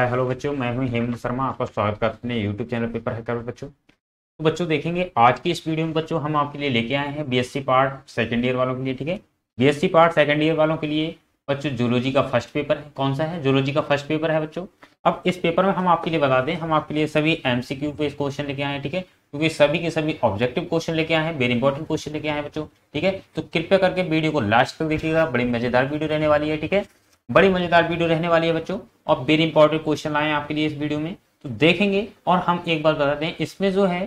Hi hello बच्चों मैं हूं हेमंत शर्मा आपका स्वागत करते हैं यूट्यूब चैनल पेपर करो बच्चों तो बच्चों देखेंगे आज की इस वीडियो में बच्चों हम आपके लिए लेके आए हैं बीएससी पार्ट सेकंड ईयर वालों के लिए ठीक है बीएससी पार्ट सेकंड ईयर वालों के लिए बच्चों जूलॉजी का फर्स्ट पेपर है कौन सा है जूलॉजी का फर्स्ट पेपर है बच्चों अब इस पेपर में हम आपके लिए बता दें हम आपके लिए सभी एमसीक्यू पे क्वेश्चन लेके आए हैं ठीक है क्योंकि सभी के सभी ऑब्जेक्टिव क्वेश्चन लेके आए हैं वेरी इंपॉर्टेंट क्वेश्चन लेके आए हैं बच्चों ठीक है तो कृपया करके वीडियो को लास्ट तक देखिएगा बड़ी मजेदार वीडियो रहने वाली है ठीक है बड़ी मजेदार वीडियो रहने वाली है बच्चों और वेरी इंपॉर्टेंट क्वेश्चन आए आपके लिए इस वीडियो में तो देखेंगे और हम एक बार बताते हैं इसमें जो है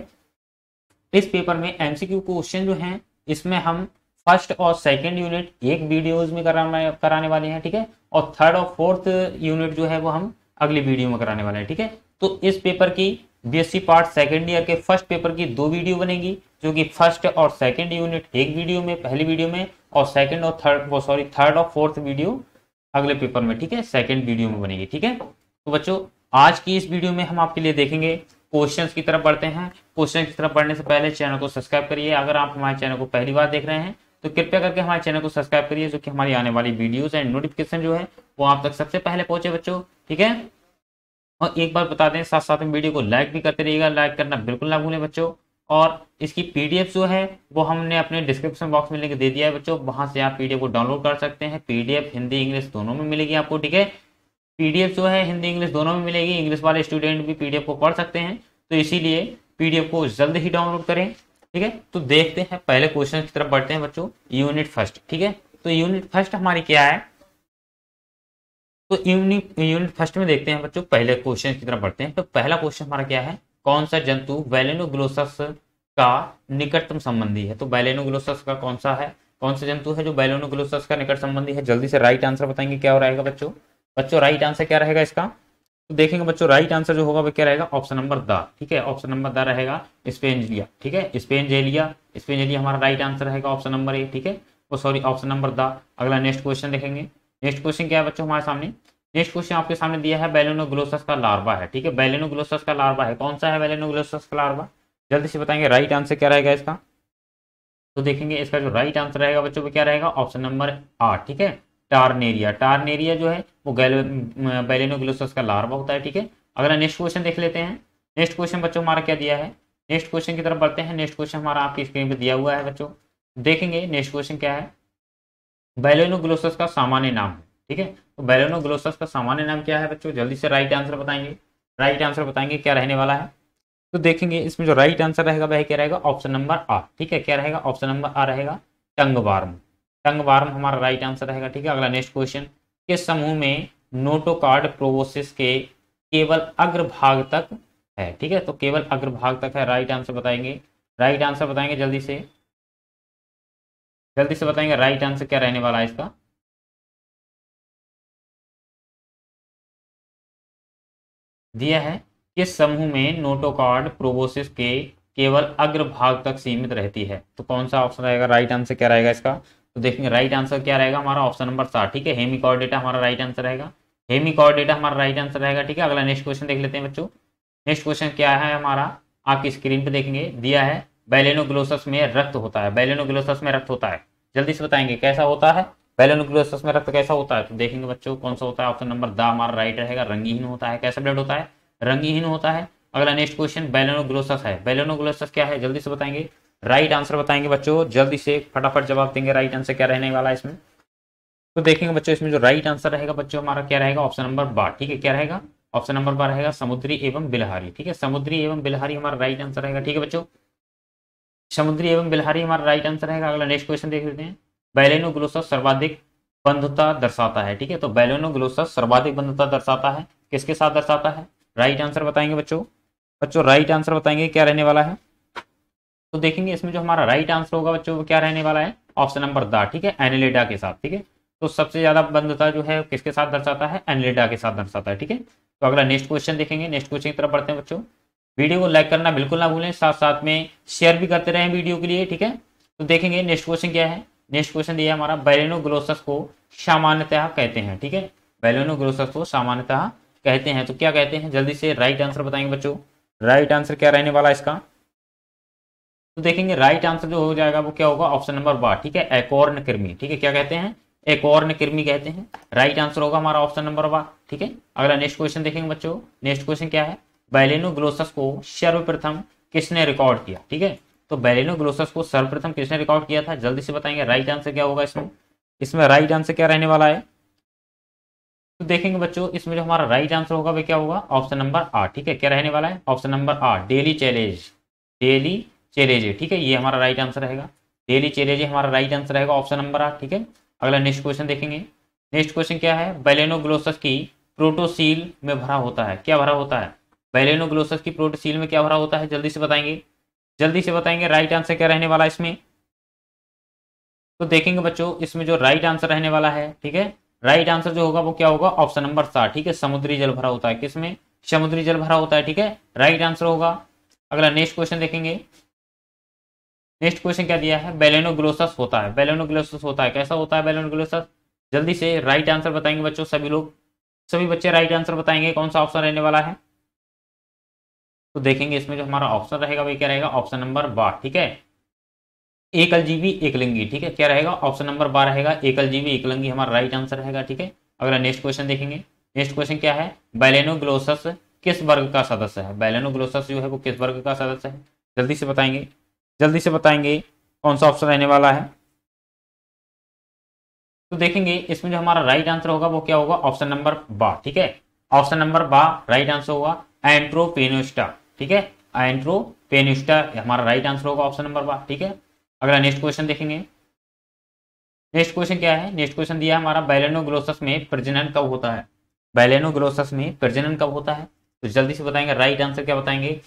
इस पेपर में एमसीक्यू क्वेश्चन जो है इसमें हम फर्स्ट और सेकंड यूनिट एक वीडियोस में कराने कराने वाले हैं ठीक है थीके? और थर्ड और फोर्थ यूनिट जो है वो हम अगली वीडियो में कराने वाले हैं ठीक है थीके? तो इस पेपर की बीएससी पार्ट सेकंड ईयर के फर्स्ट पेपर की दो वीडियो बनेगी जो कि फर्स्ट और सेकेंड यूनिट एक वीडियो में पहली वीडियो में और सेकेंड और थर्ड सॉरी थर्ड और फोर्थ वीडियो अगले पेपर में ठीक है सेकेंड वीडियो में बनेगी ठीक है तो बच्चों आज की इस वीडियो में हम आपके लिए देखेंगे क्वेश्चंस की तरफ बढ़ते हैं क्वेश्चन की तरफ बढ़ने से पहले चैनल को सब्सक्राइब करिए अगर आप हमारे चैनल को पहली बार देख रहे हैं तो कृपया करके हमारे चैनल को सब्सक्राइब करिए जो कि हमारी आने वाली वीडियोस एंड नोटिफिकेशन जो है वो आप तक सबसे पहले पहुंचे बच्चों ठीक है और एक बार बता दें साथ साथ में वीडियो को लाइक भी करते रहिएगा लाइक करना बिल्कुल ना भूलें बच्चों और इसकी पीडीएफ जो है वो हमने अपने डिस्क्रिप्शन बॉक्स में लिंक दे दिया है बच्चों वहां से आप पीडीएफ को डाउनलोड कर सकते हैं पीडीएफ हिंदी इंग्लिश दोनों में मिलेगी आपको ठीक है पीडीएफ जो है हिंदी इंग्लिश दोनों में मिलेगी इंग्लिश वाले स्टूडेंट भी पीडीएफ को पढ़ सकते हैं तो इसीलिए पीडीएफ को जल्द ही डाउनलोड करें ठीक है तो देखते हैं पहले क्वेश्चन की तरफ बढ़ते हैं बच्चों यूनिट फर्स्ट ठीक है तो यूनिट फर्स्ट हमारी क्या है तो यूनिट यूनिट फर्स्ट में देखते हैं बच्चों पहले क्वेश्चन की तरफ बढ़ते हैं तो पहला क्वेश्चन हमारा क्या है कौन सा जंतु बैलेनोग्लोसस का निकटतम संबंधी है तो बैलेनोग्लोसस का कौन सा है कौन सा जंतु है जो बैलेनोग्लोसस का निकट संबंधी है जल्दी से राइट आंसर बताएंगे क्या हो रहेगा बच्चों बच्चों राइट आंसर क्या रहेगा इसका तो देखेंगे बच्चों राइट आंसर जो होगा वो क्या रहेगा ऑप्शन नंबर द ठीक है ऑप्शन नंबर द रहेगा जेलिया ठीक है स्पेनजेलिया स्पेनजेलिया हमारा राइट आंसर रहेगा ऑप्शन नंबर ए ठीक है सॉरी ऑप्शन नंबर द अगला नेक्स्ट क्वेश्चन देखेंगे नेक्स्ट क्वेश्चन क्या है बच्चों हमारे सामने नेक्स्ट क्वेश्चन आपके सामने दिया है बैलेनोग्लोसस का लार्वा है ठीक है बैलेनोग्लोसस का लार्वा है कौन सा है बैलेनोग्लोसस का लार्वा जल्दी से बताएंगे राइट आंसर क्या रहेगा इसका तो देखेंगे इसका जो राइट आंसर रहेगा बच्चों को क्या रहेगा ऑप्शन नंबर आठ ठीक है टारनेरिया टारनेरिया जो है वो बैलेनोग्लोसस का लार्वा होता है ठीक है अगला नेक्स्ट क्वेश्चन देख लेते हैं नेक्स्ट क्वेश्चन बच्चों हमारा क्या दिया है नेक्स्ट क्वेश्चन की तरफ बढ़ते हैं नेक्स्ट क्वेश्चन हमारा आपकी स्क्रीन पर दिया हुआ है बच्चों देखेंगे नेक्स्ट क्वेश्चन क्या है बैलेनोग्लोसस का सामान्य नाम है ठीक है तो बैलोनोग्लोसस का सामान्य नाम क्या है बच्चों जल्दी से राइट आंसर बताएंगे राइट आंसर बताएंगे क्या रहने वाला है तो देखेंगे इसमें जो राइट आंसर रहेगा वह क्या रहेगा ऑप्शन नंबर आ ठीक है क्या रहेगा ऑप्शन नंबर आ रहेगा टंग वार्म टंग वार्म हमारा राइट आंसर रहेगा ठीक है अगला नेक्स्ट क्वेश्चन किस समूह में नोटोकार्ड प्रोवोसिस के केवल अग्रभाग तक है ठीक है तो केवल अग्रभाग तक है राइट आंसर बताएंगे राइट आंसर बताएंगे जल्दी से जल्दी से बताएंगे राइट आंसर क्या रहने वाला है इसका दिया है कि समूह में नोटोकार्ड प्रोबोसिस के केवल अग्रभाग तक सीमित रहती है तो कौन सा ऑप्शन रहेगा राइट आंसर क्या रहेगा इसका तो देखेंगे राइट आंसर क्या रहेगा हमारा ऑप्शन नंबर सात ठीक है हेमिकॉर्डेटा हमारा राइट आंसर रहेगा हेमिकॉर्डेटा हमारा राइट आंसर रहेगा ठीक है अगला नेक्स्ट क्वेश्चन देख लेते हैं बच्चों नेक्स्ट क्वेश्चन क्या है हमारा आपकी स्क्रीन पर देखेंगे दिया है बैलेनोग्लोसस में रक्त होता है बैलेनोग्लोसस में रक्त होता है जल्दी से बताएंगे कैसा होता है पहले न्यूक्लियोसस में रक्त कैसा होता है तो देखेंगे बच्चों कौन सा होता है ऑप्शन नंबर द हमारा राइट रहेगा रंगीहीन होता है कैसा ब्लड होता है रंगीहीन होता है अगला नेक्स्ट क्वेश्चन बैलोनोग्लोसस है बैलोनोग्लोसस क्या है जल्दी से बताएंगे राइट आंसर बताएंगे बच्चों जल्दी से फटाफट जवाब देंगे राइट आंसर क्या रहने वाला है इसमें तो देखेंगे बच्चों इसमें जो राइट आंसर रहेगा बच्चों हमारा क्या रहेगा ऑप्शन नंबर बा ठीक है क्या रहेगा ऑप्शन नंबर बा रहेगा समुद्री एवं बिलहारी ठीक है समुद्री एवं बिलहारी हमारा राइट आंसर रहेगा ठीक है बच्चों समुद्री एवं बिलहारी हमारा राइट आंसर रहेगा अगला नेक्स्ट क्वेश्चन देख लेते हैं बैलेनोग्लोसस सर्वाधिक बंधुता दर्शाता है ठीक है तो बैलेनोग्लोसस सर्वाधिक बंधुता दर्शाता है किसके साथ दर्शाता है राइट आंसर बताएंगे बच्चों बच्चों राइट आंसर बताएंगे क्या रहने वाला है तो देखेंगे इसमें जो हमारा राइट आंसर होगा बच्चों वो क्या रहने वाला है ऑप्शन नंबर द ठीक है एनिलेडा के साथ ठीक है तो सबसे ज्यादा बंधुता जो है किसके साथ दर्शाता है एनिलेडा के साथ दर्शाता है ठीक है तो अगला नेक्स्ट क्वेश्चन देखेंगे नेक्स्ट क्वेश्चन की तरफ बढ़ते हैं बच्चों वीडियो को लाइक करना बिल्कुल ना भूलें साथ साथ में शेयर भी करते रहें वीडियो के लिए ठीक है तो देखेंगे नेक्स्ट क्वेश्चन क्या है नेक्स्ट क्वेश्चन दिया हमारा बैलेनोग्लोसस को सामान्यतः कहते हैं ठीक है बैलेनोग्लोसस को सामान्यतः कहते हैं तो क्या कहते हैं जल्दी से राइट आंसर बताएंगे बच्चों राइट आंसर क्या रहने वाला इसका तो देखेंगे राइट आंसर जो हो जाएगा वो क्या होगा ऑप्शन नंबर वा ठीक है एकॉर्न कृमि ठीक है क्या कहते हैं एकॉर्न कृमि कहते हैं राइट आंसर होगा हमारा ऑप्शन नंबर वा ठीक है अगला नेक्स्ट क्वेश्चन देखेंगे बच्चों नेक्स्ट क्वेश्चन क्या है बैलेनोग्लोसस को सर्वप्रथम किसने रिकॉर्ड किया ठीक है तो बेलिनो ग्लोसस को सर्वप्रथम किसने रिकॉर्ड किया था जल्दी से बताएंगे राइट आंसर क्या होगा इसमें इसमें राइट आंसर क्या रहने वाला है तो देखेंगे बच्चों इसमें जो हमारा राइट आंसर होगा वह क्या होगा ऑप्शन नंबर आठ ठीक है क्या रहने वाला है ऑप्शन नंबर आठ डेली चैलेंज डेली चैलेंज ठीक है ये हमारा राइट आंसर रहेगा डेली चैलेंज हमारा राइट आंसर रहेगा ऑप्शन नंबर आठ ठीक है अगला नेक्स्ट क्वेश्चन देखेंगे नेक्स्ट क्वेश्चन क्या है बेलेनोग्लोसस की प्रोटोसील में भरा होता है क्या भरा होता है बेलेनोग्लोसस की प्रोटोसील में क्या भरा होता है जल्दी से बताएंगे जल्दी से बताएंगे राइट आंसर क्या रहने वाला है इसमें तो देखेंगे बच्चों इसमें जो राइट आंसर रहने वाला है ठीक है राइट आंसर जो होगा वो क्या होगा ऑप्शन नंबर सात ठीक है समुद्री जल भरा होता है किसमें समुद्री जल भरा होता है ठीक है राइट आंसर होगा अगला नेक्स्ट क्वेश्चन देखेंगे नेक्स्ट क्वेश्चन क्या दिया है बेलेनोग्लोसस होता है बेलेनोग्लोसस होता है कैसा होता है बेलेनोग्लोसस जल्दी से राइट आंसर बताएंगे बच्चों सभी लोग सभी बच्चे राइट आंसर बताएंगे कौन सा ऑप्शन रहने वाला है तो देखेंगे इसमें जो हमारा ऑप्शन रहेगा वही क्या रहेगा ऑप्शन नंबर बार ठीक है एकल जीवी एक लंगी ठीक है क्या रहेगा ऑप्शन नंबर बार रहेगा एकल जीवी एक लंगी हमारा राइट आंसर रहेगा ठीक है अगला नेक्स्ट क्वेश्चन देखेंगे नेक्स्ट क्वेश्चन क्या है बैलेनोग्लोसस किस वर्ग का सदस्य है बैलेनोग्लोसस जो है वो किस वर्ग का सदस्य है जल्दी से बताएंगे जल्दी से बताएंगे कौन सा ऑप्शन रहने वाला है तो देखेंगे इसमें जो हमारा राइट आंसर होगा वो क्या होगा ऑप्शन नंबर बा ठीक है ऑप्शन नंबर बा राइट आंसर होगा एंट्रोपेनोस्टा ठीक है एंट्रो पेनिस्टर हमारा राइट आंसर होगा ऑप्शन नंबर वन ठीक है अगला नेक्स्ट क्वेश्चन देखेंगे नेक्स्ट क्वेश्चन क्या है नेक्स्ट क्वेश्चन दिया हमारा बैलेनोग्लोसस में प्रजनन कब होता है बैलेनोग्लोसस में प्रजनन कब होता है तो जल्दी से बताएंगे राइट आंसर क्या बताएंगे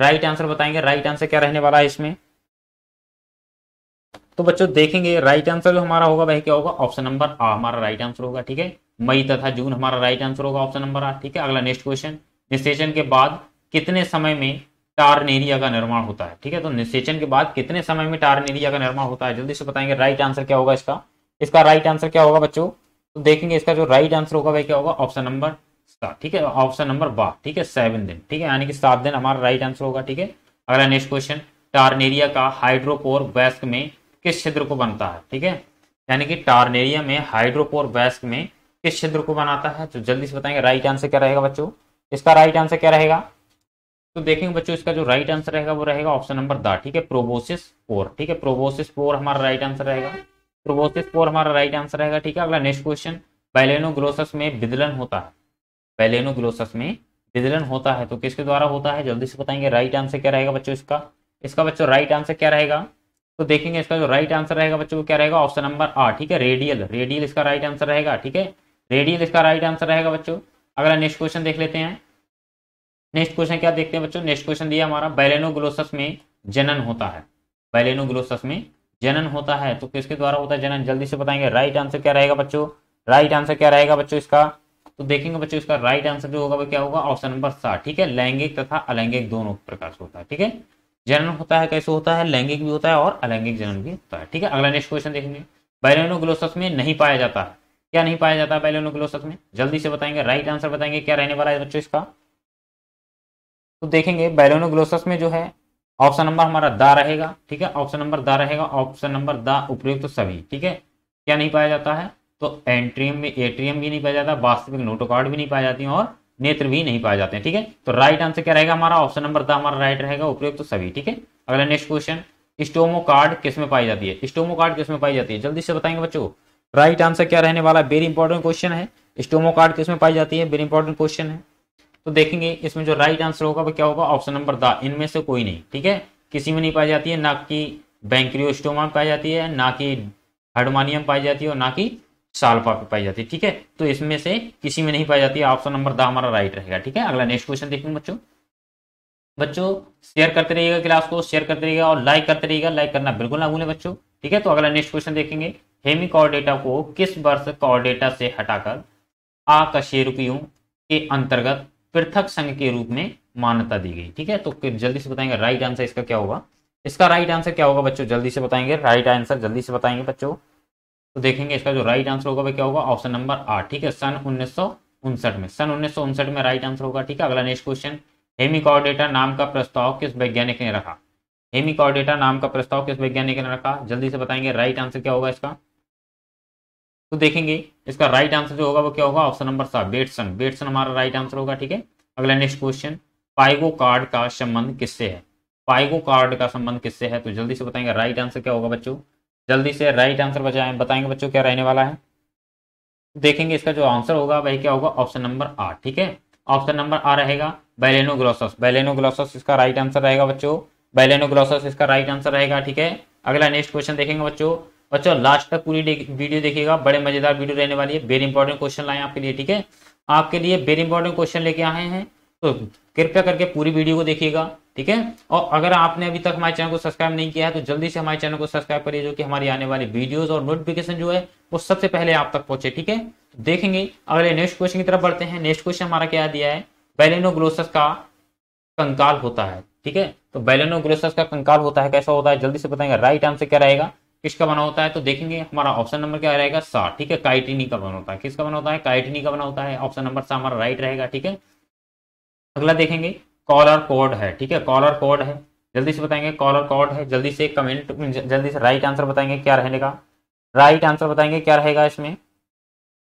राइट आंसर बताएंगे राइट आंसर क्या रहने वाला है इसमें तो बच्चों देखेंगे राइट आंसर जो हमारा होगा वह क्या होगा ऑप्शन नंबर आ हमारा राइट आंसर होगा ठीक है मई तथा जून हमारा राइट आंसर होगा ऑप्शन नंबर आ ठीक है अगला नेक्स्ट क्वेश्चन निशेचन के बाद कितने समय में टारनेरिया का निर्माण होता है ठीक है तो निषेचन के बाद कितने समय में टारनेरिया का निर्माण होता है जल्दी से बताएंगे राइट आंसर क्या होगा इसका इसका राइट आंसर क्या होगा बच्चों तो देखेंगे इसका जो राइट आंसर होगा वह क्या होगा ऑप्शन नंबर सात ठीक है ऑप्शन नंबर बा ठीक है सेवन दिन ठीक है यानी कि सात दिन हमारा राइट आंसर होगा ठीक है अगला नेक्स्ट क्वेश्चन टार्नेरिया का हाइड्रोपोर वैस्क में किस छिद्र को बनता है ठीक है यानी कि टार्नेरिया में हाइड्रोपोर वैस्क में किस छिद्र को बनाता है तो जल्दी से बताएंगे राइट आंसर क्या रहेगा बच्चों इसका राइट आंसर क्या रहेगा तो देखेंगे बच्चों इसका जो राइट आंसर रहेगा वो रहेगा ऑप्शन नंबर दा ठीक है प्रोबोसिस फोर ठीक है प्रोबोसिस फोर हमारा राइट आंसर रहेगा प्रोबोसिस फोर हमारा राइट आंसर रहेगा ठीक है अगला नेक्स्ट क्वेश्चन बैलेनोग्लोसस में विदलन होता है बैलेनोग्लोसस में विदलन होता है तो किसके द्वारा होता है जल्दी से बताएंगे राइट आंसर क्या रहेगा बच्चों इसका इसका बच्चों राइट आंसर क्या रहेगा तो देखेंगे इसका जो राइट आंसर रहेगा बच्चों वो क्या रहेगा ऑप्शन नंबर आठ ठीक है रेडियल रेडियल इसका राइट आंसर रहेगा ठीक है रेडियल इसका राइट आंसर रहेगा बच्चों अगला नेक्स्ट क्वेश्चन देख लेते हैं नेक्स्ट क्वेश्चन क्या देखते हैं बच्चों नेक्स्ट क्वेश्चन दिया हमारा बैलेनोग्लोसस में जनन होता है बैलेनोग्लोसस में जनन होता है तो किसके द्वारा होता है जनन जल्दी से बताएंगे राइट आंसर क्या रहेगा बच्चों राइट आंसर क्या रहेगा बच्चों इसका तो देखेंगे बच्चों इसका राइट आंसर जो होगा वो क्या होगा ऑप्शन नंबर सात ठीक है लैंगिक तथा अलैंगिक दोनों प्रकार से होता है ठीक है जनन होता है कैसे होता है लैंगिक भी होता है और अलैंगिक जनन भी होता है ठीक है अगला नेक्स्ट क्वेश्चन देखेंगे बैलेनोग्लोसस में नहीं पाया जाता है क्या नहीं पाया जाता है बैलेनोग्लोसस में जल्दी से बताएंगे राइट आंसर बताएंगे क्या रहने वाला है बच्चों इसका तो देखेंगे बैलोनोग्लोसस में जो है ऑप्शन नंबर हमारा दा रहेगा ठीक है ऑप्शन नंबर दा रहेगा ऑप्शन नंबर दा उपयुक्त तो सभी ठीक है क्या नहीं पाया जाता है तो एंट्रियम में एट्रियम भी नहीं पाया जाता वास्तविक नोटोकार्ड भी नहीं पाया जाती और नेत्र भी नहीं पाए जाते हैं ठीक है तो राइट आंसर क्या रहेगा हमारा ऑप्शन नंबर दा हमारा राइट रहेगा उपयुक्त तो सभी ठीक है अगला नेक्स्ट क्वेश्चन स्टोमो कार्ड किस में पाई जाती है स्टोमो कार्ड किस में पाई जाती है जल्दी से बताएंगे बच्चों राइट आंसर क्या रहने वाला है वेरी इंपॉर्टेंट क्वेश्चन है स्टोमो कार्ड किस में पाई जाती है वेरी इंपॉर्टेंट क्वेश्चन है तो देखेंगे इसमें जो राइट आंसर होगा वो क्या होगा ऑप्शन नंबर द इनमें से कोई नहीं ठीक है किसी में नहीं पाई जाती है ना कि बैंक्रियोस्टोमा पाई जाती है ना कि हारमोनियम पाई जाती है और ना कि साल्पा पे पाई जाती है ठीक है तो इसमें से किसी में नहीं पाई जाती है ऑप्शन नंबर द हमारा राइट रहेगा ठीक है अगला नेक्स्ट क्वेश्चन देखेंगे बच्चों बच्चों शेयर करते रहिएगा क्लास को शेयर करते रहिएगा और लाइक करते रहिएगा लाइक करना बिल्कुल ना भूलें बच्चों ठीक है तो अगला नेक्स्ट क्वेश्चन देखेंगे हेमी कॉर्डेटा को किस वर्ष कॉर्डेटा से हटाकर आकशेरुकियों के अंतर्गत पृथक संघ के रूप में मान्यता दी गई ठीक है तो जल्दी से बताएंगे राइट आंसर इसका क्या होगा इसका राइट आंसर क्या होगा बच्चों जल्दी से बताएंगे राइट आंसर जल्दी से बताएंगे बच्चों तो देखेंगे इसका जो राइट आंसर होगा वह क्या होगा ऑप्शन नंबर आठ ठीक है सन उन्नीस में सन उन्नीस में राइट आंसर होगा ठीक है अगला नेक्स्ट क्वेश्चन हेमिकॉर्डेटा नाम का प्रस्ताव किस वैज्ञानिक ने रखा हेमिकॉर्डेटा नाम का प्रस्ताव किस वैज्ञानिक ने रखा जल्दी से बताएंगे राइट आंसर क्या होगा इसका तो देखेंगे इसका राइट आंसर जो होगा वो क्या होगा ऑप्शन नंबर सात बेटसन बेटसन हमारा राइट आंसर होगा ठीक है अगला नेक्स्ट क्वेश्चन पाइगो कार्ड का संबंध किससे है पाइगो कार्ड का संबंध किससे है तो जल्दी से बताएंगे राइट आंसर क्या होगा बच्चों जल्दी से राइट आंसर बचाए बताएंगे बच्चों क्या रहने वाला है देखेंगे इसका जो आंसर होगा वही क्या होगा ऑप्शन नंबर आठ ठीक है ऑप्शन नंबर आ रहेगा बैलेनो ग्लोसस बैलेनो ग्लोसस इसका राइट आंसर रहेगा बच्चों बैलेनो ग्लोसस इसका राइट आंसर रहेगा ठीक है अगला नेक्स्ट क्वेश्चन देखेंगे बच्चों बच्चों लास्ट तक पूरी वीडियो देखिएगा बड़े मजेदार वीडियो रहने वाली है वेरी इंपॉर्टेंट क्वेश्चन लाए आपके लिए ठीक है आपके लिए वेरी इंपॉर्टेंट क्वेश्चन लेके आए हैं तो कृपया करके पूरी वीडियो को देखिएगा ठीक है और अगर आपने अभी तक हमारे चैनल को सब्सक्राइब नहीं किया है तो जल्दी से हमारे चैनल को सब्सक्राइब करिए जो कि हमारी आने वाली वीडियोस और नोटिफिकेशन जो है वो सबसे पहले आप तक पहुंचे ठीक है तो देखेंगे अगले नेक्स्ट क्वेश्चन की तरफ बढ़ते हैं नेक्स्ट क्वेश्चन हमारा क्या दिया है बैलेनोग्लोसस का कंकाल होता है ठीक है तो बैलेनोग्लोसस का कंकाल होता है कैसा होता है जल्दी से बताएंगे राइट आंसर क्या रहेगा किसका बना होता है तो देखेंगे हमारा ऑप्शन नंबर क्या रहेगा सा ठीक है काइटिनी का बना होता है किसका बना होता है काइटिनी का बना होता है ऑप्शन नंबर सा हमारा राइट रहेगा ठीक है अगला देखेंगे कॉलर कोड है ठीक है कॉलर कोड है जल्दी से बताएंगे कॉलर कोड है जल्दी से कमेंट जल्दी से राइट आंसर बताएंगे क्या रहने का राइट आंसर बताएंगे क्या रहेगा इसमें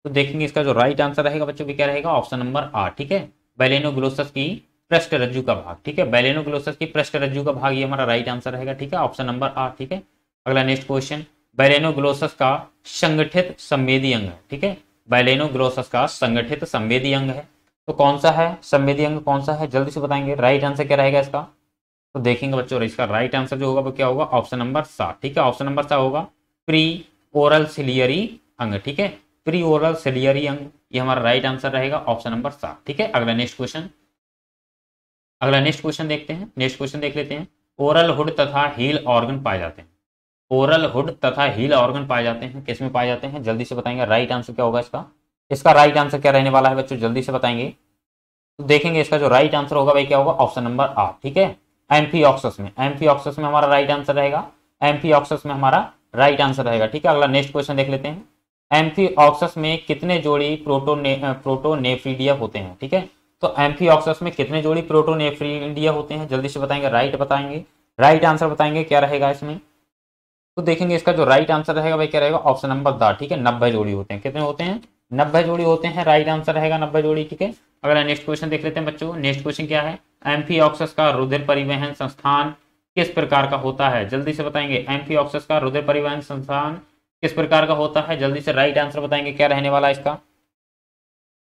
तो देखेंगे इसका जो राइट आंसर रहेगा बच्चों क्या रहेगा ऑप्शन नंबर आठ ठीक है बैलेनो ग्लोसस की प्रेस्ट रज्जू का भाग ठीक है बैलेनो ग्लोसस की प्रेस्ट रज्जू का भाग ये हमारा राइट आंसर रहेगा ठीक है ऑप्शन नंबर आठ ठीक है अगला नेक्स्ट क्वेश्चन बैलेनोग्लोसस का संगठित संवेदी अंग है ठीक है बैलेनोग्लोसस का संगठित संवेदी अंग है तो कौन सा है संवेदी अंग कौन सा है जल्दी से बताएंगे राइट आंसर क्या रहेगा इसका तो देखेंगे बच्चों इसका राइट आंसर जो होगा वो क्या होगा ऑप्शन नंबर सात ठीक है ऑप्शन नंबर सात होगा प्री ओरल सिलियरी अंग ठीक है प्री ओरल सिलियरी अंग ये हमारा राइट आंसर रहेगा ऑप्शन नंबर सात ठीक है अगला नेक्स्ट क्वेश्चन अगला नेक्स्ट क्वेश्चन देखते हैं नेक्स्ट क्वेश्चन देख लेते हैं ओरल हुड तथा हील ऑर्गन पाए जाते हैं ओरल हुड तथा हील ऑर्गन पाए जाते हैं किसमें पाए जाते हैं जल्दी से बताएंगे राइट आंसर क्या होगा इसका इसका राइट आंसर क्या रहने वाला है बच्चों जल्दी से बताएंगे तो देखेंगे इसका जो राइट आंसर होगा भाई क्या होगा ऑप्शन नंबर आठ ठीक है ऑक्सस में ऑक्सस में हमारा राइट आंसर रहेगा ऑक्सस में हमारा राइट आंसर रहेगा ठीक है अगला नेक्स्ट क्वेश्चन देख लेते हैं ऑक्सस में कितने जोड़ी प्रोटोने प्रोटोनेफ्रीडिया होते हैं ठीक है तो ऑक्सस में कितने जोड़ी प्रोटोनेफ्रीडिया होते हैं जल्दी से बताएंगे राइट बताएंगे राइट आंसर बताएंगे क्या रहेगा इसमें तो देखेंगे इसका जो राइट आंसर रहेगा भाई क्या रहेगा ऑप्शन नंबर दा ठीक है नब्बे जोड़ी होते हैं कितने होते हैं नब्बे जोड़ी होते हैं राइट आंसर रहेगा नब्बे जोड़ी ठीक है अगर नेक्स्ट क्वेश्चन देख लेते हैं बच्चों नेक्स्ट क्वेश्चन क्या है एम्फी ऑक्सस का रुधिर परिवहन संस्थान किस प्रकार का होता है जल्दी से बताएंगे एम्फी ऑक्सस का रुधिर परिवहन संस्थान किस प्रकार का होता है जल्दी से राइट आंसर बताएंगे क्या रहने वाला है इसका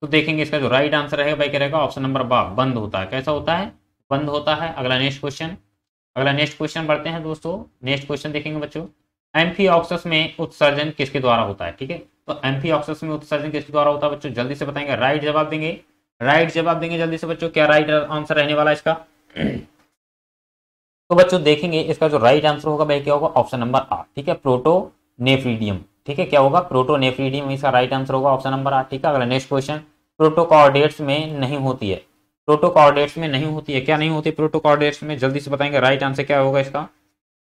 तो देखेंगे इसका जो राइट आंसर रहेगा भाई क्या रहेगा ऑप्शन नंबर बा बंद होता है कैसा होता है बंद होता है अगला नेक्स्ट क्वेश्चन अगला नेक्स्ट क्वेश्चन बढ़ते हैं दोस्तों नेक्स्ट क्वेश्चन देखेंगे बच्चों एम्फी में उत्सर्जन किसके द्वारा होता है ठीक है तो एम्फी में उत्सर्जन किसके द्वारा होता है बच्चों जल्दी से बताएंगे राइट जवाब देंगे राइट जवाब देंगे जल्दी से बच्चों क्या राइट आंसर रहने वाला है इसका तो बच्चों देखेंगे इसका जो राइट आंसर होगा भाई क्या होगा ऑप्शन नंबर आ ठीक है प्रोटो नेफ्रीडियम ठीक है क्या होगा प्रोटो नेफ्रीडियम इसका राइट आंसर होगा ऑप्शन नंबर आ ठीक है अगला नेक्स्ट क्वेश्चन प्रोटोकॉर्डेट्स में नहीं होती है प्रोटोकॉर्डेट्स में नहीं होती है क्या नहीं होती प्रोटोकॉर्डेट्स में जल्दी से बताएंगे राइट आंसर क्या होगा इसका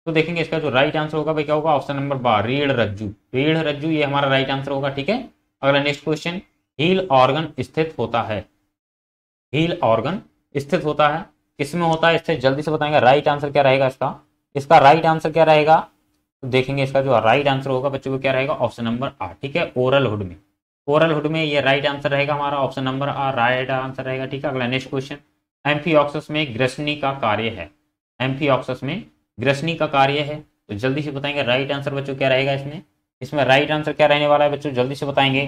तो देखेंगे इसका जो राइट आंसर होगा भाई क्या होगा ऑप्शन नंबर बार रीढ़ रज्जू रेड़ रज्जू ये हमारा राइट आंसर होगा ठीक है अगला नेक्स्ट क्वेश्चन हील ऑर्गन स्थित होता है हील ऑर्गन स्थित होता है किसमें होता है इससे जल्दी से बताएंगे राइट आंसर क्या रहेगा इसका इसका राइट आंसर क्या रहेगा तो देखेंगे इसका जो राइट आंसर होगा बच्चों को क्या रहेगा ऑप्शन नंबर आठ ठीक है ओरल हुड में ओरल हुड में ये राइट आंसर रहेगा हमारा ऑप्शन नंबर आ राइट आंसर रहेगा ठीक है अगला नेक्स्ट क्वेश्चन एम्फी में ग्रसनी का कार्य है एम्फी में ग्रसनी का कार्य है तो जल्दी से बताएंगे राइट आंसर बच्चों क्या रहेगा इसमें इसमें राइट आंसर क्या रहने वाला है बच्चों जल्दी से बताएंगे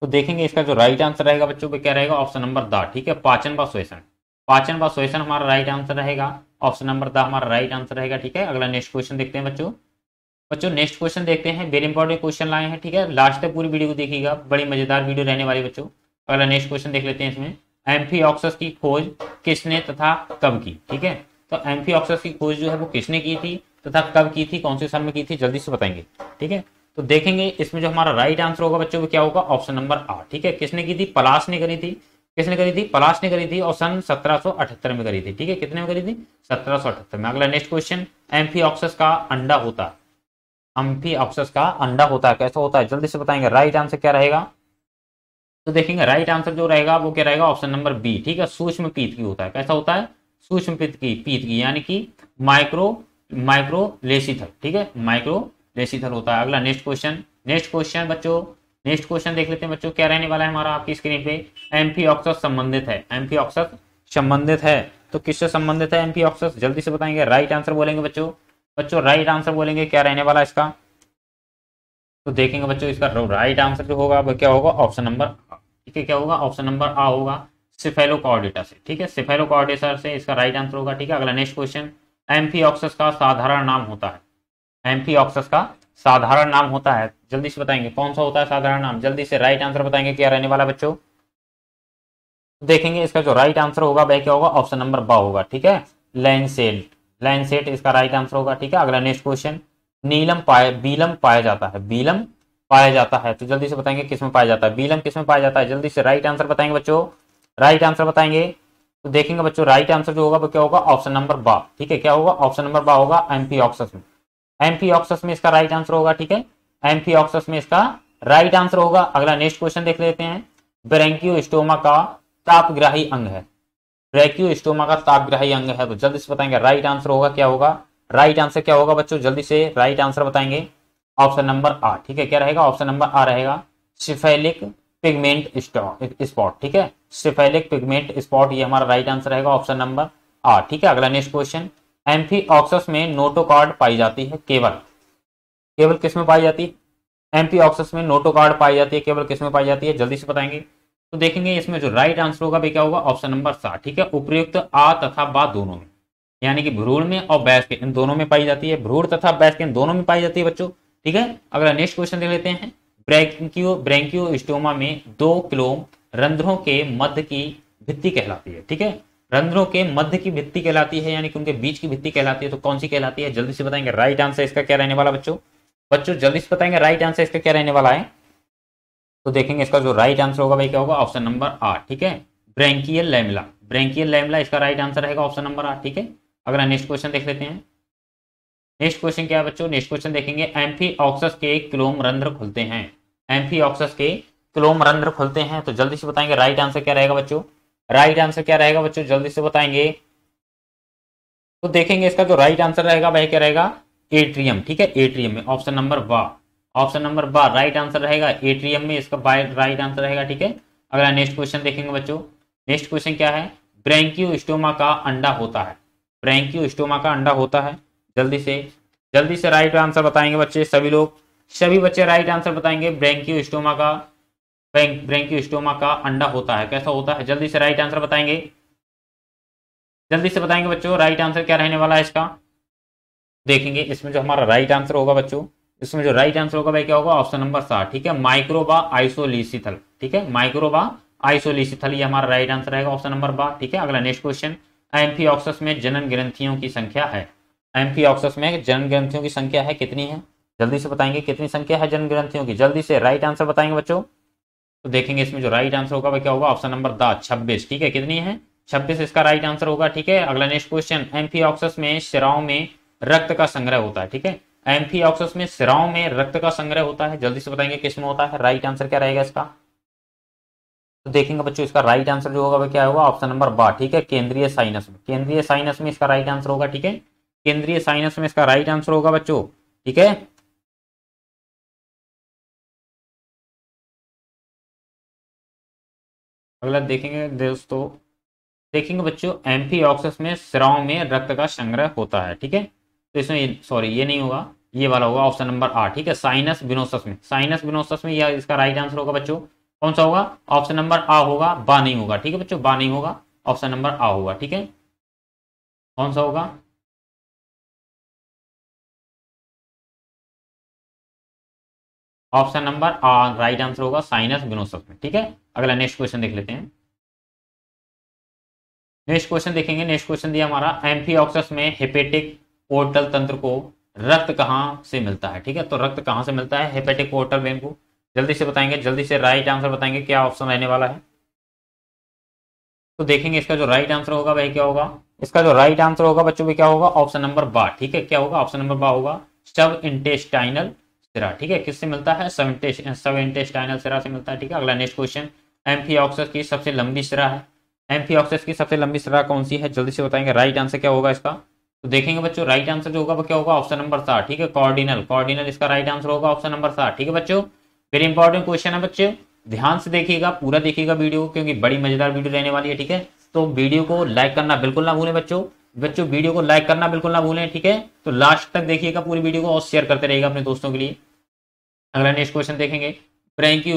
तो देखेंगे इसका जो राइट आंसर रहेगा बच्चों क्या रहेगा ऑप्शन नंबर द ठीक है पाचन का श्वेषण पाचन का श्वेषण हमारा राइट आंसर रहेगा ऑप्शन नंबर द हमारा राइट आंसर रहेगा ठीक है अगला नेक्स्ट क्वेश्चन देखते हैं बच्चों बच्चों नेक्स्ट क्वेश्चन देखते हैं वेरी इंपॉर्टेंट क्वेश्चन लाए हैं ठीक है लास्ट तक पूरी वीडियो को देखिएगा बड़ी मजेदार वीडियो रहने वाली बच्चों अगला नेक्स्ट क्वेश्चन देख लेते हैं इसमें एम्फी की खोज किसने तथा कब की ठीक है तो एम्फी की खोज जो है वो किसने की थी तथा कब की थी कौन से साल में की थी जल्दी से बताएंगे ठीक है तो देखेंगे इसमें जो हमारा राइट आंसर होगा बच्चों वो क्या होगा ऑप्शन नंबर आठ ठीक है किसने की थी पलाश ने करी थी किसने करी थी पलाश ने करी थी और सन 1778 में करी थी ठीक है कितने में करी थी 1778 में अगला नेक्स्ट क्वेश्चन एम्फी का अंडा होता है अम्फी अफसस का अंडा होता है कैसा होता है जल्दी से बताएंगे राइट आंसर क्या रहेगा तो देखेंगे राइट आंसर जो रहेगा वो क्या रहेगा ऑप्शन नंबर बी ठीक है सूक्ष्म पीतकी होता है कैसा होता है सूक्ष्म पीतकी पीतकी यानी कि माइक्रो माइक्रो लेसिथल ठीक है माइक्रो लेसिथल होता है अगला नेक्स्ट क्वेश्चन नेक्स्ट क्वेश्चन बच्चों नेक्स्ट क्वेश्चन देख लेते हैं बच्चों क्या रहने वाला है हमारा आपकी स्क्रीन पे एम्फी ऑक्सस संबंधित है एम्फी ऑक्सस संबंधित है तो किससे संबंधित है एम्फी ऑक्सस जल्दी से बताएंगे राइट आंसर बोलेंगे बच्चों बच्चों राइट आंसर बोलेंगे क्या रहने वाला इसका तो देखेंगे बच्चों इसका राइट आंसर जो होगा वो क्या होगा ऑप्शन नंबर ठीक है क्या होगा ऑप्शन नंबर आ होगा सिफेलो कॉर्डेटर से ठीक है सिफेलो कॉर्डेटर से इसका राइट आंसर होगा ठीक है अगला नेक्स्ट क्वेश्चन एम्फी ऑक्सस का साधारण नाम होता है एम्फी ऑक्सस का साधारण नाम होता है जल्दी से बताएंगे कौन सा होता है साधारण नाम जल्दी से राइट आंसर बताएंगे क्या रहने वाला बच्चों देखेंगे इसका जो राइट आंसर होगा वह क्या होगा ऑप्शन नंबर बा होगा ठीक है सेल्ट लैंसेट इसका राइट आंसर होगा ठीक है अगला नेक्स्ट क्वेश्चन नीलम पाया बीलम पाया जाता है बीलम पाया जाता है तो जल्दी से बताएंगे किसमें पाया जाता है बीलम किसमें पाया जाता है जल्दी से राइट आंसर बताएंगे बच्चों राइट आंसर बताएंगे तो देखेंगे बच्चों राइट आंसर जो होगा वो क्या होगा ऑप्शन नंबर बा ठीक है क्या होगा ऑप्शन नंबर बा होगा एम्फी ऑक्सस में एम्फी ऑक्सस में इसका राइट आंसर होगा ठीक है एम्फी ऑक्सस में इसका राइट आंसर होगा अगला नेक्स्ट क्वेश्चन देख लेते हैं ब्रेंकियो स्टोमा का तापग्राही अंग है ट्रैक्यू स्टोमा का तापग्राही अंग है तो जल्दी से बताएंगे राइट आंसर होगा क्या होगा राइट आंसर क्या होगा बच्चों जल्दी से राइट आंसर बताएंगे ऑप्शन नंबर आ ठीक है क्या रहेगा ऑप्शन नंबर आ रहेगा सिफेलिक पिगमेंट स्पॉट ठीक है सिफेलिक पिगमेंट स्पॉट ये हमारा राइट आंसर रहेगा ऑप्शन नंबर आ ठीक है अगला नेक्स्ट क्वेश्चन एम्फी ऑक्सस में नोटोकार्ड पाई जाती है केवल केवल किसमें पाई जाती है एम्फी ऑक्सस में नोटोकार्ड पाई जाती है केवल किसमें पाई जाती है जल्दी से बताएंगे तो देखेंगे इसमें जो राइट आंसर होगा वे क्या होगा ऑप्शन नंबर सात ठीक है उपयुक्त आ तथा बा दोनों में यानी कि भ्रूण में और बैस के इन दोनों में पाई जाती है भ्रूण तथा बैस के इन दोनों में पाई जाती है बच्चों ठीक है अगला नेक्स्ट क्वेश्चन देख लेते हैं ब्रैंक्यो स्टोमा में दो क्लोम रंध्रों के मध्य की भित्ति कहलाती है ठीक है रंध्रों के मध्य की भित्ति कहलाती है यानी कि उनके बीच की भित्ति कहलाती है तो कौन सी कहलाती है जल्दी से बताएंगे राइट आंसर इसका क्या रहने वाला बच्चों बच्चों जल्दी से बताएंगे राइट आंसर इसका क्या रहने वाला है तो देखेंगे इसका जो राइट आंसर होगा भाई क्या होगा ऑप्शन नंबर आठ ठीक है ब्रैंकियल लैमला ब्रैंकियल लैमला इसका राइट आंसर रहेगा ऑप्शन नंबर आठ ठीक है अगर नेक्स्ट क्वेश्चन देख लेते हैं नेक्स्ट क्वेश्चन क्या है बच्चों नेक्स्ट क्वेश्चन देखेंगे एम्फी ऑक्सस के क्लोम रंध्र खुलते हैं एम्फी ऑक्सस के क्लोम रंध्र खुलते हैं तो जल्दी से बताएंगे राइट आंसर क्या रहेगा बच्चों राइट आंसर क्या रहेगा बच्चों जल्दी से बताएंगे तो देखेंगे इसका जो राइट आंसर रहेगा वह क्या रहेगा एट्रियम ठीक है एट्रियम में ऑप्शन नंबर वाह ऑप्शन नंबर बार राइट आंसर रहेगा एट्रियम में इसका राइट आंसर रहेगा ठीक है अगला नेक्स्ट क्वेश्चन देखेंगे बच्चों नेक्स्ट क्वेश्चन क्या है ब्रैंक्यू स्टोमा का अंडा होता है ब्रैंक्यू स्टोमा का अंडा होता है जल्दी से जल्दी से राइट आंसर बताएंगे बच्चे सभी लोग सभी बच्चे राइट आंसर बताएंगे ब्रैंक्यू स्टोमा का ब्रैंक्यू स्टोमा का अंडा होता है कैसा होता है जल्दी से राइट आंसर बताएंगे जल्दी से बताएंगे बच्चों राइट आंसर क्या रहने वाला है इसका देखेंगे इसमें जो हमारा राइट आंसर होगा बच्चों इसमें जो राइट आंसर होगा भाई क्या होगा ऑप्शन नंबर सात ठीक है माइक्रोबा आइसोलिसिथल ठीक है माइक्रोबा आइसोलिसिथल ये हमारा राइट आंसर रहेगा ऑप्शन नंबर बा ठीक है अगला नेक्स्ट क्वेश्चन एम्फी में जनन ग्रंथियों की संख्या है एम्फी में जनन ग्रंथियों की संख्या है कितनी है जल्दी से बताएंगे कितनी संख्या है जनन ग्रंथियों की जल्दी से राइट आंसर बताएंगे बच्चों तो देखेंगे इसमें जो राइट आंसर होगा वह क्या होगा ऑप्शन नंबर द छब्बीस ठीक है कितनी है छब्बीस इसका राइट आंसर होगा ठीक है अगला नेक्स्ट क्वेश्चन एम्फी में शराव में रक्त का संग्रह होता है ठीक है एम्फीऑक्सस में सिराओं में रक्त का संग्रह होता है जल्दी से बताएंगे किस में होता है राइट आंसर क्या रहेगा इसका तो देखेंगे बच्चों इसका राइट आंसर जो होगा वह क्या होगा ऑप्शन नंबर बा ठीक है केंद्रीय साइनस में केंद्रीय साइनस में इसका राइट आंसर होगा ठीक है केंद्रीय साइनस में इसका राइट आंसर होगा बच्चों ठीक है अगला देखेंगे दोस्तों देखेंगे बच्चों एम्फी में सिराओं में रक्त का संग्रह होता है ठीक है तो इसमें सॉरी ये नहीं होगा ये वाला होगा ऑप्शन नंबर आठ ठीक है साइनस विनोसस में साइनस विनोसस में यह इसका राइट आंसर होगा बच्चों कौन सा होगा ऑप्शन नंबर आ होगा बा नहीं होगा ठीक है बच्चों बा नहीं होगा ऑप्शन नंबर आ होगा ठीक है कौन सा होगा ऑप्शन नंबर आ राइट आंसर होगा साइनस विनोसस में ठीक है अगला नेक्स्ट क्वेश्चन देख लेते हैं नेक्स्ट क्वेश्चन देखेंगे नेक्स्ट क्वेश्चन दिया हमारा एम्फीऑक्सस में हेपेटिक पोर्टल तंत्र को रक्त कहाँ से मिलता है ठीक है तो रक्त कहाँ से मिलता है हेपेटिक पोर्टल वेन को जल्दी से बताएंगे जल्दी से राइट आंसर बताएंगे क्या ऑप्शन रहने वाला है तो देखेंगे इसका जो राइट आंसर होगा वह क्या होगा इसका जो राइट आंसर होगा बच्चों क्या होगा ऑप्शन नंबर बा ठीक है क्या होगा ऑप्शन नंबर बा होगा सब इंटेस्टाइनल सिरा ठीक है किससे मिलता है सब इंटेस्टाइनल सिरा से मिलता है ठीक है अगला नेक्स्ट क्वेश्चन एम्फीऑक्सस की सबसे लंबी सिरा है एम्फीऑक्सस की सबसे लंबी सिरा कौन सी है जल्दी से बताएंगे राइट आंसर क्या होगा इसका तो देखेंगे बच्चों राइट आंसर जो होगा वो क्या होगा ऑप्शन नंबर सात ठीक है कॉर्डिनल कॉर्डिनल इसका राइट आंसर होगा ऑप्शन नंबर सात ठीक है बच्चों वेरी इंपॉर्टेंट क्वेश्चन है बच्चे ध्यान से देखिएगा पूरा देखिएगा वीडियो क्योंकि बड़ी मजेदार वीडियो रहने वाली है ठीक है तो वीडियो को लाइक करना बिल्कुल ना भूलें बच्चों बच्चों वीडियो को लाइक करना बिल्कुल ना भूलें ठीक है तो लास्ट तक देखिएगा पूरी वीडियो को और शेयर करते रहिएगा अपने दोस्तों के लिए अगला नेक्स्ट क्वेश्चन देखेंगे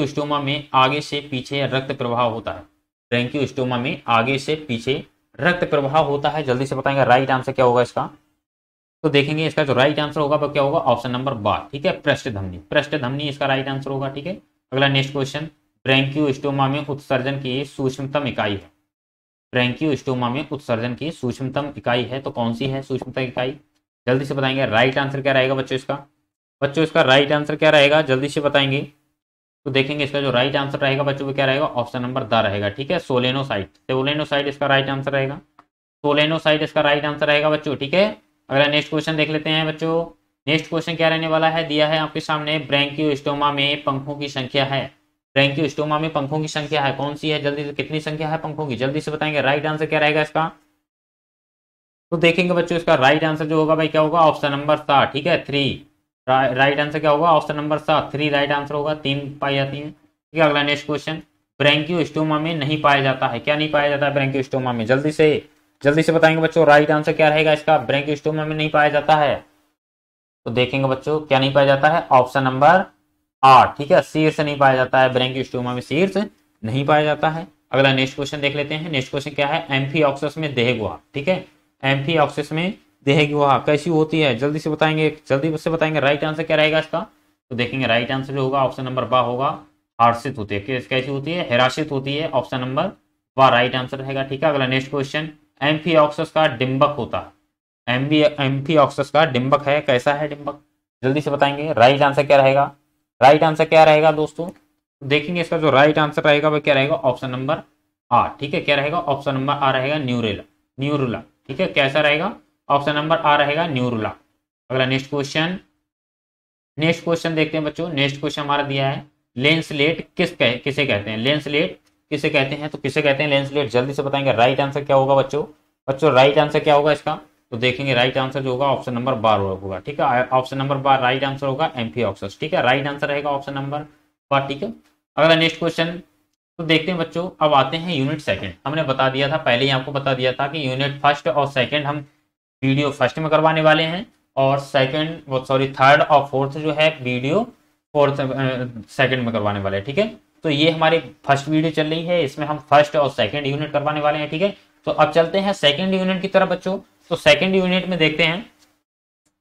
स्टोमा में आगे से पीछे रक्त प्रवाह होता है स्टोमा में आगे से पीछे रक्त प्रवाह होता है जल्दी से बताएंगे राइट आंसर क्या होगा इसका तो देखेंगे इसका जो राइट आंसर होगा वो क्या होगा ऑप्शन नंबर बार ठीक है पृष्ठधमनी पृष्ठधमनी इसका राइट आंसर होगा ठीक है अगला नेक्स्ट क्वेश्चन स्टोमा में उत्सर्जन की सूक्ष्मतम इकाई है स्टोमा में उत्सर्जन की सूक्ष्मतम इकाई है तो कौन सी है सूक्ष्मतम इकाई जल्दी से बताएंगे राइट आंसर क्या रहेगा बच्चों इसका बच्चों इसका राइट आंसर क्या रहेगा जल्दी से बताएंगे तो देखेंगे इसका जो राइट आंसर रहेगा बच्चों को क्या रहेगा ऑप्शन नंबर द रहेगा ठीक है सोलेनोसाइट तो सोलेनोसाइट इसका राइट आंसर रहेगा सोलेनोसाइट इसका राइट आंसर रहेगा बच्चों ठीक है अगला नेक्स्ट क्वेश्चन देख लेते हैं बच्चों नेक्स्ट क्वेश्चन क्या रहने वाला है दिया है आपके सामने स्टोमा में पंखों की संख्या है स्टोमा में पंखों की संख्या है कौन सी है जल्दी से कितनी संख्या है पंखों की जल्दी से बताएंगे राइट आंसर क्या रहेगा इसका तो देखेंगे बच्चों इसका राइट आंसर जो होगा भाई क्या होगा ऑप्शन नंबर सात ठीक है थ्री राइट आंसर क्या होगा ऑप्शन नंबर सात थ्री राइट आंसर होगा तीन पाई जाती है ठीक है अगला नेक्स्ट क्वेश्चन स्टोमा में नहीं पाया जाता है क्या नहीं पाया जाता है स्टोमा में जल्दी से जल्दी से बताएंगे बच्चों राइट आंसर क्या रहेगा इसका स्टोमा में नहीं पाया जाता है तो देखेंगे बच्चों क्या नहीं पाया जाता है ऑप्शन नंबर आठ ठीक है शीर्ष नहीं पाया जाता है स्टोमा में शीर्ष नहीं पाया जाता है अगला नेक्स्ट क्वेश्चन देख लेते हैं नेक्स्ट क्वेश्चन क्या है एम्फी में देहगुआ ठीक है एम्फी में देहे की वहा कैसी होती है जल्दी से बताएंगे जल्दी से बताएंगे राइट आंसर क्या रहेगा इसका तो देखेंगे राइट आंसर जो होगा ऑप्शन नंबर बा होगा हर्षित होती है कैसी होती है हिरासित होती है ऑप्शन नंबर बा राइट आंसर रहेगा ठीक है अगला नेक्स्ट क्वेश्चन एम्फी ऑक्सस का डिम्बक होता है एम्बी एम्फी ऑक्सस का डिम्बक है कैसा है डिम्बक जल्दी से बताएंगे राइट आंसर क्या रहेगा राइट आंसर क्या रहेगा दोस्तों देखेंगे इसका जो राइट आंसर रहेगा वह क्या रहेगा ऑप्शन नंबर आ ठीक है क्या रहेगा ऑप्शन नंबर आ रहेगा न्यूरेला न्यूरुला ठीक है कैसा रहेगा ऑप्शन नंबर आ रहेगा न्यूरुला अगला नेक्स्ट क्वेश्चन नेक्स्ट क्वेश्चन देखते हैं बच्चों नेक्स्ट क्वेश्चन हमारा दिया है लेंसलेट किस कह, किसे कहते हैं लेंसलेट किसे कहते हैं तो किसे कहते हैं लेंसलेट जल्दी से बताएंगे राइट आंसर क्या होगा बच्चों बच्चों राइट आंसर क्या होगा इसका तो देखेंगे राइट आंसर जो होगा ऑप्शन नंबर बार होगा ठीक है ऑप्शन नंबर बार राइट आंसर होगा एमपी ऑक्सस ठीक है राइट आंसर रहेगा ऑप्शन नंबर बार ठीक है अगला नेक्स्ट क्वेश्चन तो देखते हैं बच्चों अब आते हैं यूनिट सेकंड हमने बता दिया था पहले ही आपको बता दिया था कि यूनिट फर्स्ट और सेकंड हम वीडियो फर्स्ट में करवाने वाले हैं और सेकंड वो सॉरी थर्ड और फोर्थ जो है वीडियो फोर्थ सेकंड में करवाने वाले हैं ठीक है तो ये हमारी फर्स्ट वीडियो चल रही है इसमें हम फर्स्ट और सेकंड यूनिट करवाने वाले हैं ठीक है तो अब चलते हैं सेकंड यूनिट की तरफ बच्चों तो सेकंड यूनिट में देखते हैं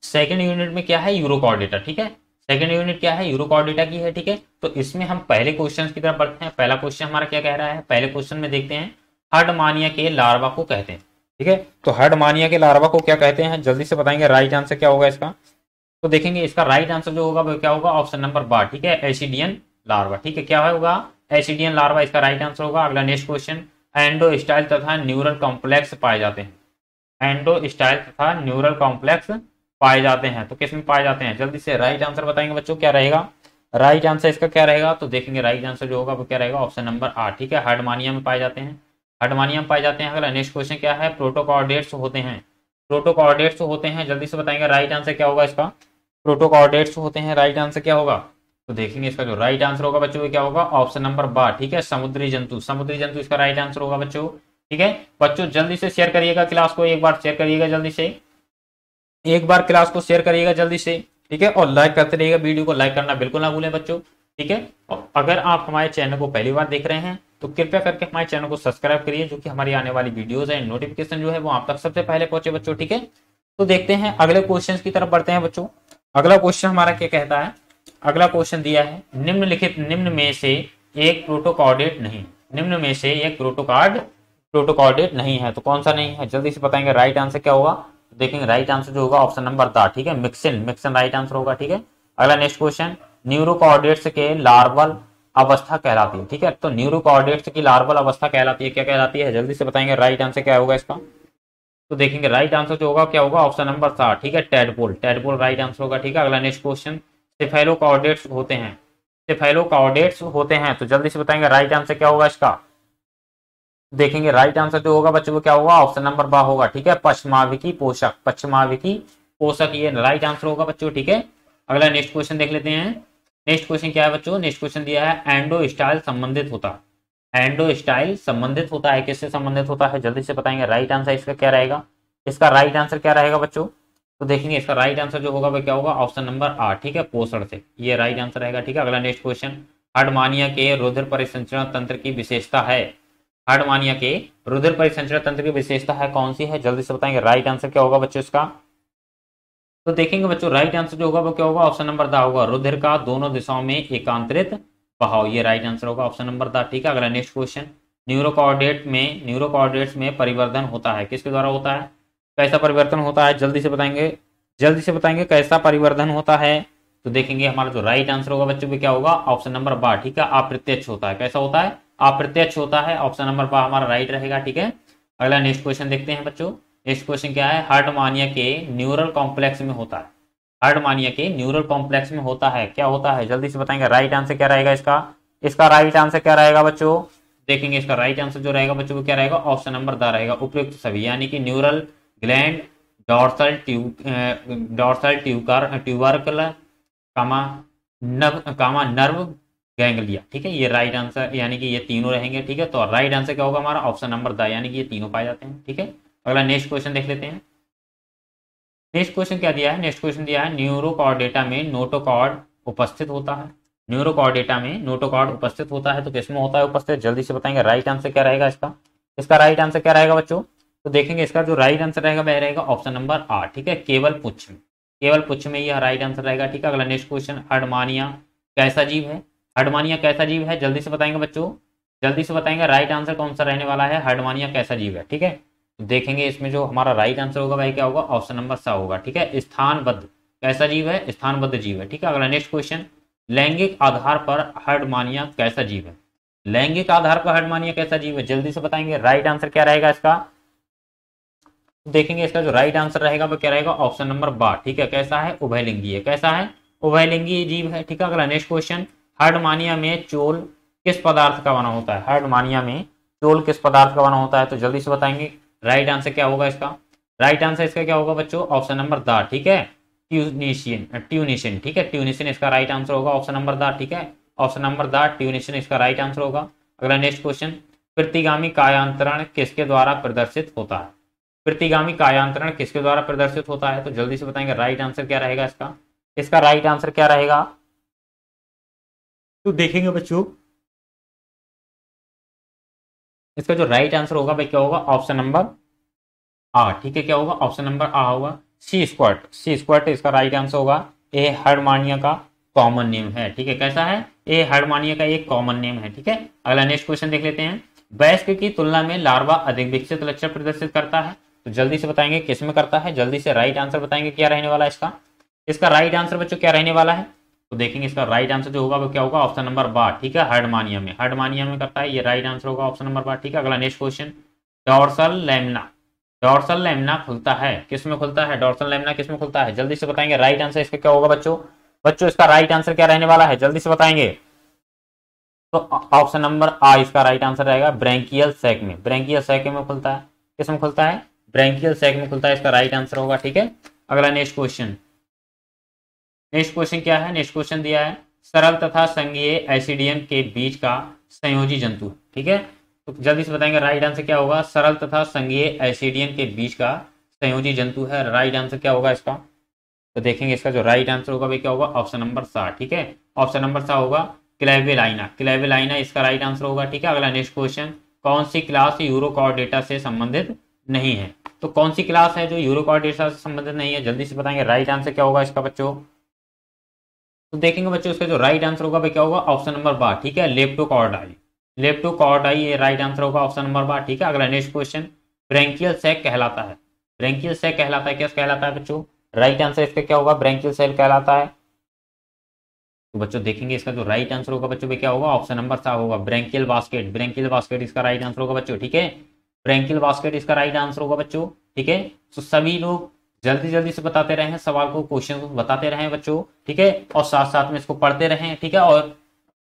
सेकेंड यूनिट में क्या है यूरो कॉर्डिटर ठीक है सेकेंड यूनिट क्या है यूरो कॉर्डिटा की है ठीक है तो इसमें हम पहले क्वेश्चन की तरफ बढ़ते हैं पहला क्वेश्चन हमारा क्या कह रहा है पहले क्वेश्चन में देखते हैं हर्डमानिया के लार्वा को कहते हैं ठीक है तो हर्डमानिया के लार्वा को क्या कहते हैं जल्दी से बताएंगे राइट आंसर क्या होगा इसका तो देखेंगे इसका राइट आंसर जो होगा वो क्या होगा ऑप्शन नंबर बार ठीक है एसिडियन लार्वा ठीक है क्या होगा एसिडियन लार्वा इसका राइट आंसर होगा अगला नेक्स्ट क्वेश्चन एंडो स्टाइल तथा न्यूरल कॉम्प्लेक्स पाए जाते हैं एंडो स्टाइल तथा न्यूरल कॉम्प्लेक्स पाए जाते हैं तो किसमें पाए जाते हैं जल्दी से राइट आंसर बताएंगे बच्चों क्या रहेगा राइट आंसर इसका क्या रहेगा तो देखेंगे राइट आंसर जो होगा वो क्या रहेगा ऑप्शन नंबर आठ ठीक है हार्डमानिया में पाए जाते हैं हटमानियम पाए जाते हैं अगला नेक्स्ट क्वेश्चन क्या है प्रोटोकॉर्डेट्स होते हैं प्रोटोकॉर्डेट्स होते हैं जल्दी से बताएंगे राइट आंसर क्या होगा इसका प्रोटोकॉर्डेट्स होते हैं राइट आंसर क्या होगा तो देखेंगे इसका जो राइट आंसर होगा बच्चों क्या होगा ऑप्शन नंबर बार ठीक है समुद्री जंतु समुद्री जंतु इसका राइट आंसर होगा बच्चों ठीक है बच्चों जल्दी से शेयर करिएगा क्लास को एक बार शेयर करिएगा जल्दी से एक बार क्लास को शेयर करिएगा जल्दी से ठीक है और लाइक करते रहिएगा वीडियो को लाइक करना बिल्कुल ना भूलें बच्चों ठीक है और अगर आप हमारे चैनल को पहली बार देख रहे हैं तो कृपया करके हमारे चैनल को सब्सक्राइब करिए जो कि हमारी आने वाली वीडियोज है नोटिफिकेशन जो है वो आप तक सबसे पहले पहुंचे बच्चों ठीक है तो देखते हैं अगले क्वेश्चन की तरफ बढ़ते हैं बच्चों अगला क्वेश्चन हमारा क्या कहता है अगला क्वेश्चन दिया है निम्नलिखित निम्न में से एक प्रोटोकॉर्डेट नहीं निम्न में से एक प्रोटोकॉर्ड प्रोटोकॉर्डेट नहीं है तो कौन सा नहीं है जल्दी से बताएंगे राइट आंसर क्या होगा देखेंगे राइट आंसर जो होगा ऑप्शन नंबर दा ठीक है मिक्सिन मिक्सिन राइट आंसर होगा ठीक है अगला नेक्स्ट क्वेश्चन न्यूरोकॉर्डेट्स के लार्वल अवस्था कहलाती है ठीक है तो न्यूरोकॉर्डेट्स की लार्वल अवस्था कहलाती है क्या कहलाती है जल्दी से बताएंगे राइट आंसर क्या होगा इसका तो देखेंगे राइट आंसर जो होगा क्या होगा ऑप्शन नंबर सात ठीक है टेडपोल टेडपोल राइट आंसर होगा ठीक है अगला नेक्स्ट क्वेश्चन सिफेलोकॉर्डेट्स होते हैं सिफेलोकॉर्डेट्स होते हैं तो जल्दी से बताएंगे राइट आंसर क्या होगा इसका देखेंगे राइट आंसर जो होगा बच्चों को क्या होगा ऑप्शन नंबर बा होगा ठीक है पश्चिमाविकी पोषक पश्चिमाविकी पोषक ये राइट आंसर होगा बच्चों ठीक है अगला नेक्स्ट क्वेश्चन देख लेते हैं नेक्स्ट क्वेश्चन क्या है बच्चों नेक्स्ट क्वेश्चन दिया है एंडो स्टाइल संबंधित होता है एंडो स्टाइल संबंधित होता है किससे संबंधित होता है जल्दी से बताएंगे राइट आंसर इसका क्या रहेगा इसका राइट आंसर क्या रहेगा बच्चों तो देखेंगे इसका राइट आंसर जो होगा वह क्या होगा ऑप्शन नंबर आठ ठीक है पोषण से ये राइट आंसर रहेगा ठीक है अगला नेक्स्ट क्वेश्चन हडमानिया के रुद्र परिसंचरण तंत्र की विशेषता है हडमानिया के रुद्र परिसंचरण तंत्र की विशेषता है कौन सी है जल्दी से बताएंगे राइट आंसर क्या होगा बच्चों इसका तो देखेंगे बच्चों राइट आंसर जो होगा वो क्या होगा ऑप्शन नंबर दा होगा रुद्र का दोनों दिशाओं में एकांतरित बहाव ये राइट आंसर होगा ऑप्शन नंबर दा ठीक है अगला नेक्स्ट क्वेश्चन न्यूरोकॉर्डेट में न्यूरोकॉर्डेट में परिवर्तन होता है किसके द्वारा होता है कैसा परिवर्तन होता है जल्दी से बताएंगे जल्दी से बताएंगे कैसा परिवर्तन होता है तो देखेंगे हमारा जो राइट आंसर होगा बच्चों क्या होगा ऑप्शन नंबर बा ठीक है अप्रत्यक्ष होता है कैसा होता है अप्रत्यक्ष होता है ऑप्शन नंबर बा हमारा राइट रहेगा ठीक है अगला नेक्स्ट क्वेश्चन देखते हैं बच्चों नेक्स्ट क्वेश्चन क्या है मानिया के न्यूरल कॉम्प्लेक्स में होता है मानिया के न्यूरल कॉम्प्लेक्स में होता है क्या होता है जल्दी से बताएंगे राइट आंसर क्या रहेगा इसका इसका राइट आंसर क्या रहेगा बच्चों देखेंगे इसका राइट आंसर जो रहेगा बच्चों को क्या रहेगा ऑप्शन नंबर द रहेगा उपयुक्त सभी यानी कि neural gland dorsal tube dorsal tucker tubercle comma nerve comma nerve ganglia ठीक है ये राइट आंसर यानी कि ये तीनों रहेंगे ठीक है तो राइट आंसर क्या होगा हमारा ऑप्शन नंबर द यानी कि ये तीनों पाए जाते हैं ठीक है अगला नेक्स्ट क्वेश्चन देख लेते हैं नेक्स्ट क्वेश्चन क्या दिया है नेक्स्ट क्वेश्चन दिया है न्यूरोकॉर्ड डेटा में नोटोकॉर्ड उपस्थित होता है न्यूरोकॉर्ड डेटा में नोटोकॉर्ड उपस्थित होता है तो किसमें होता है उपस्थित जल्दी से बताएंगे राइट आंसर क्या रहेगा इसका इसका राइट आंसर क्या रहेगा बच्चों तो देखेंगे इसका जो राइट आंसर रहेगा वह रहेगा ऑप्शन नंबर आठ ठीक है केवल पुछ में केवल पुछ में यह राइट आंसर रहेगा ठीक है अगला नेक्स्ट क्वेश्चन हडमानिया कैसा जीव है हडमानिया कैसा जीव है जल्दी से बताएंगे बच्चों जल्दी से बताएंगे राइट आंसर कौन सा रहने वाला है हडमानिया कैसा जीव है ठीक है देखेंगे इसमें जो हमारा राइट आंसर होगा भाई क्या होगा ऑप्शन नंबर सा होगा ठीक है स्थानबद्ध कैसा जीव है स्थानबद्ध जीव है ठीक है अगला नेक्स्ट क्वेश्चन लैंगिक आधार पर हर्डमानिया कैसा जीव है लैंगिक आधार पर हर्डमानिया कैसा जीव है जल्दी से बताएंगे राइट आंसर क्या रहेगा इसका देखेंगे इसका जो राइट आंसर रहेगा वो क्या रहेगा ऑप्शन नंबर बार ठीक है कैसा है उभयलिंगी है कैसा है उभयलिंगी जीव है ठीक है अगला नेक्स्ट क्वेश्चन हर्डमानिया में चोल किस पदार्थ का बना होता है हर्डमानिया में चोल किस पदार्थ का बना होता है तो जल्दी से बताएंगे राइट आंसर क्या होगा इसका राइट आंसर इसका क्या होगा बच्चों ऑप्शन नंबर द ठीक है ट्यूनिशियन ट्यूनिशियन ठीक है ट्यूनिशियन इसका राइट आंसर होगा ऑप्शन नंबर द ठीक है ऑप्शन नंबर द ट्यूनिशियन इसका राइट आंसर होगा अगला नेक्स्ट क्वेश्चन प्रतिगामी कायांतरण किसके द्वारा प्रदर्शित होता है प्रतिगामी कायांतरण किसके द्वारा प्रदर्शित होता है तो जल्दी से बताएंगे राइट आंसर क्या रहेगा इसका इसका राइट आंसर क्या रहेगा तो देखेंगे बच्चों इसका जो राइट आंसर होगा भाई क्या होगा ऑप्शन नंबर आ ठीक है क्या होगा ऑप्शन नंबर आ होगा सी स्क्वाट सी स्क्वाट इसका राइट आंसर होगा ए हरमानिया का कॉमन नेम है ठीक है कैसा है ए हरमानिया का एक कॉमन नेम है ठीक है अगला नेक्स्ट क्वेश्चन देख लेते हैं वयस्क की तुलना में लार्वा अधिक विकसित लक्षण प्रदर्शित करता है तो जल्दी से बताएंगे किसमें करता है जल्दी से राइट आंसर बताएंगे क्या रहने वाला है इसका इसका राइट आंसर बच्चों क्या रहने वाला है तो देखेंगे इसका राइट आंसर जो होगा वो क्या होगा ऑप्शन नंबर बार ठीक है हार्डमानियम में हार्डमानियम में करता है ये राइट आंसर होगा ऑप्शन नंबर बार ठीक है अगला next question dorsal lamina dorsal lamina खुलता है किस में खुलता है डॉर्सल लेमना किस में खुलता है जल्दी से बताएंगे राइट आंसर इसका क्या होगा बच्चों बच्चों इसका राइट आंसर क्या रहने वाला है जल्दी से बताएंगे तो ऑप्शन नंबर आ इसका राइट आंसर रहेगा ब्रैंकियल सेक में ब्रैंकियल सेक में खुलता है किस में खुलता है ब्रैंकियल सेक में खुलता है इसका राइट आंसर होगा ठीक है अगला नेक्स्ट क्वेश्चन नेक्स्ट क्वेश्चन क्या है नेक्स्ट क्वेश्चन दिया है सरल तथा संघीय एसिडियम के बीच का संयोजी जंतु ठीक है तो जल्दी से बताएंगे राइट आंसर क्या होगा सरल तथा संघीय एसिडियम के बीच का संयोजी जंतु है राइट आंसर क्या होगा इसका तो देखेंगे इसका जो राइट आंसर होगा वह क्या होगा ऑप्शन नंबर सात ठीक है ऑप्शन नंबर सा होगा क्लेवेलाइना क्लेवेलाइना इसका राइट आंसर होगा ठीक है अगला नेक्स्ट क्वेश्चन कौन सी क्लास यूरोकॉर्डेटा डेटा से संबंधित नहीं है तो कौन सी क्लास है जो यूरोकॉर्डेटा डेटा से संबंधित नहीं है जल्दी से बताएंगे राइट आंसर क्या होगा इसका बच्चों तो देखेंगे बच्चों इसका जो राइट आंसर होगा भाई क्या होगा ऑप्शन नंबर बार ठीक है लेप्टो कॉर्डाई लेप्टो आई ये राइट आंसर होगा ऑप्शन नंबर बार ठीक है अगला नेक्स्ट क्वेश्चन ब्रैंकियल सेक कहलाता है ब्रैंकियल सेक कहलाता है क्या कहलाता है बच्चों राइट आंसर इसका क्या होगा ब्रैंकियल सेल कहलाता है तो बच्चों देखेंगे इसका जो राइट आंसर होगा बच्चों क्या होगा ऑप्शन नंबर सा होगा ब्रैंकियल बास्केट ब्रैंकियल बास्केट इसका राइट आंसर होगा बच्चों ठीक है ब्रैंकियल बास्केट इसका राइट आंसर होगा बच्चों ठीक है तो सभी लोग जल्दी जल्दी से बताते हैं सवाल को क्वेश्चन को बताते हैं बच्चों ठीक है और साथ साथ में इसको पढ़ते रहे ठीक है और